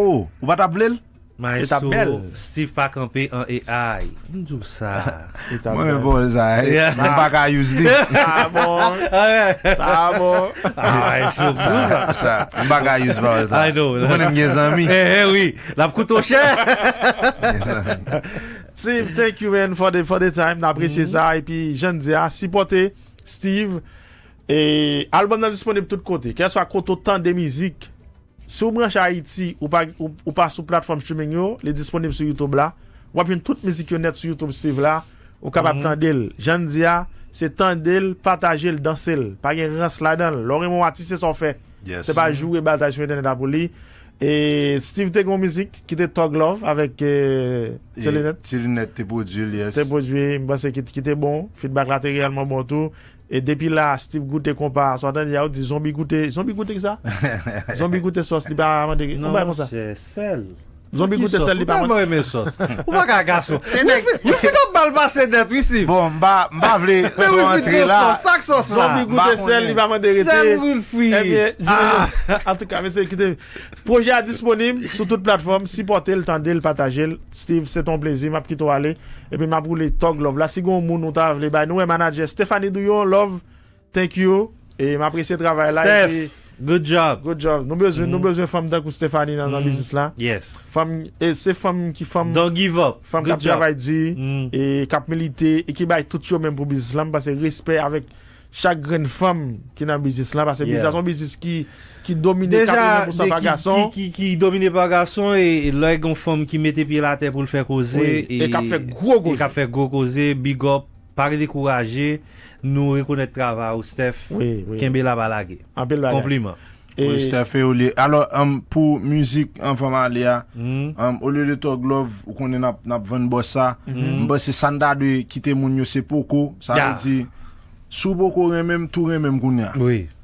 Ou, wap ap vlel? E tap bel Mwen e bol zay Mwen baka yus di Sa bon Sa ah bon Mwen baka yus bol zay Mwen em gen zami La pou koutou chè Gen zami Steve, thank you man for the time. N'apresye sa. Mm-hmm. E pi jen diya. Si pote, Steve. E albom nan disponib tout kote. Kè sa koto tan de mizik. Se ou mwenche Haiti ou pa sou platform streaming yo, le disponib sou YouTube la. Wap yon tout mizik yo net sou YouTube Steve la. Ou kapap tan del. Jen diya, se tan del, pataje el, danse el. Pa gen ransla dan. Lorè mwen wati se son fe. Se pa jowe batajwe den e Napoli. Et Steve te gon qui ki te Tog Love avèk Tilinet. Tilinet te produit yes. Te podjil, mbase qui était bon, feedback la te bon tout. Et depuis là, Steve Goûter, kompa, so il y a ou di zombies goute, zombi goute ki sa? Zombi goute sos, li ba amande sel. Zon bi goute sel li pa man derite. Ou baka a gaso? Ou fi da balba senet, oui, Steve? Bon, mba vle, mba man derite la. Sak sos la. Zon bi goute sel li pa man derite. Sel will free. Eh ah. En tout cas, mbe se ekite. Projet a disponible sous toute plateforme. Si portez, le tendez, le partagez. Steve, c'est ton plaisir. M'applique toi, allez. Et eh puis m'applique les tog, love. La seconde, moun, nous t'a avlé. Nous, le manager, Stéphanie Douillon, love. Thank you. Et m'apprécie le travail là. Stéph. good job good job nou bezwe nou mm-hmm. bezwe fom da kou Stefani nan bizis la mm-hmm. yes fom se fom ki fom don't give up fom kap javay di e kap milite e ki bay tout yo men pou bizis la m basen respect avek chagren fom ki nan bizis la basen bizis la son bizis ki ki domine kap milite pou sa fagason ki domine fagason e lò e kon fom ki mette pi la te pou l fè kose e kap fè go kose e kap fè go kose big up Pari dekouraje, nou rekonet trava ou Steph oui, oui. Kembe la balage. Kompliment. Steph e Alors, um, pour pou müzik an au lieu de toglove, on ou konen ap, nap ven bosa, mm. mba se sanda de kite moun yo se poko, sa yeah. di, sou poko remem, tou remem koun Oui.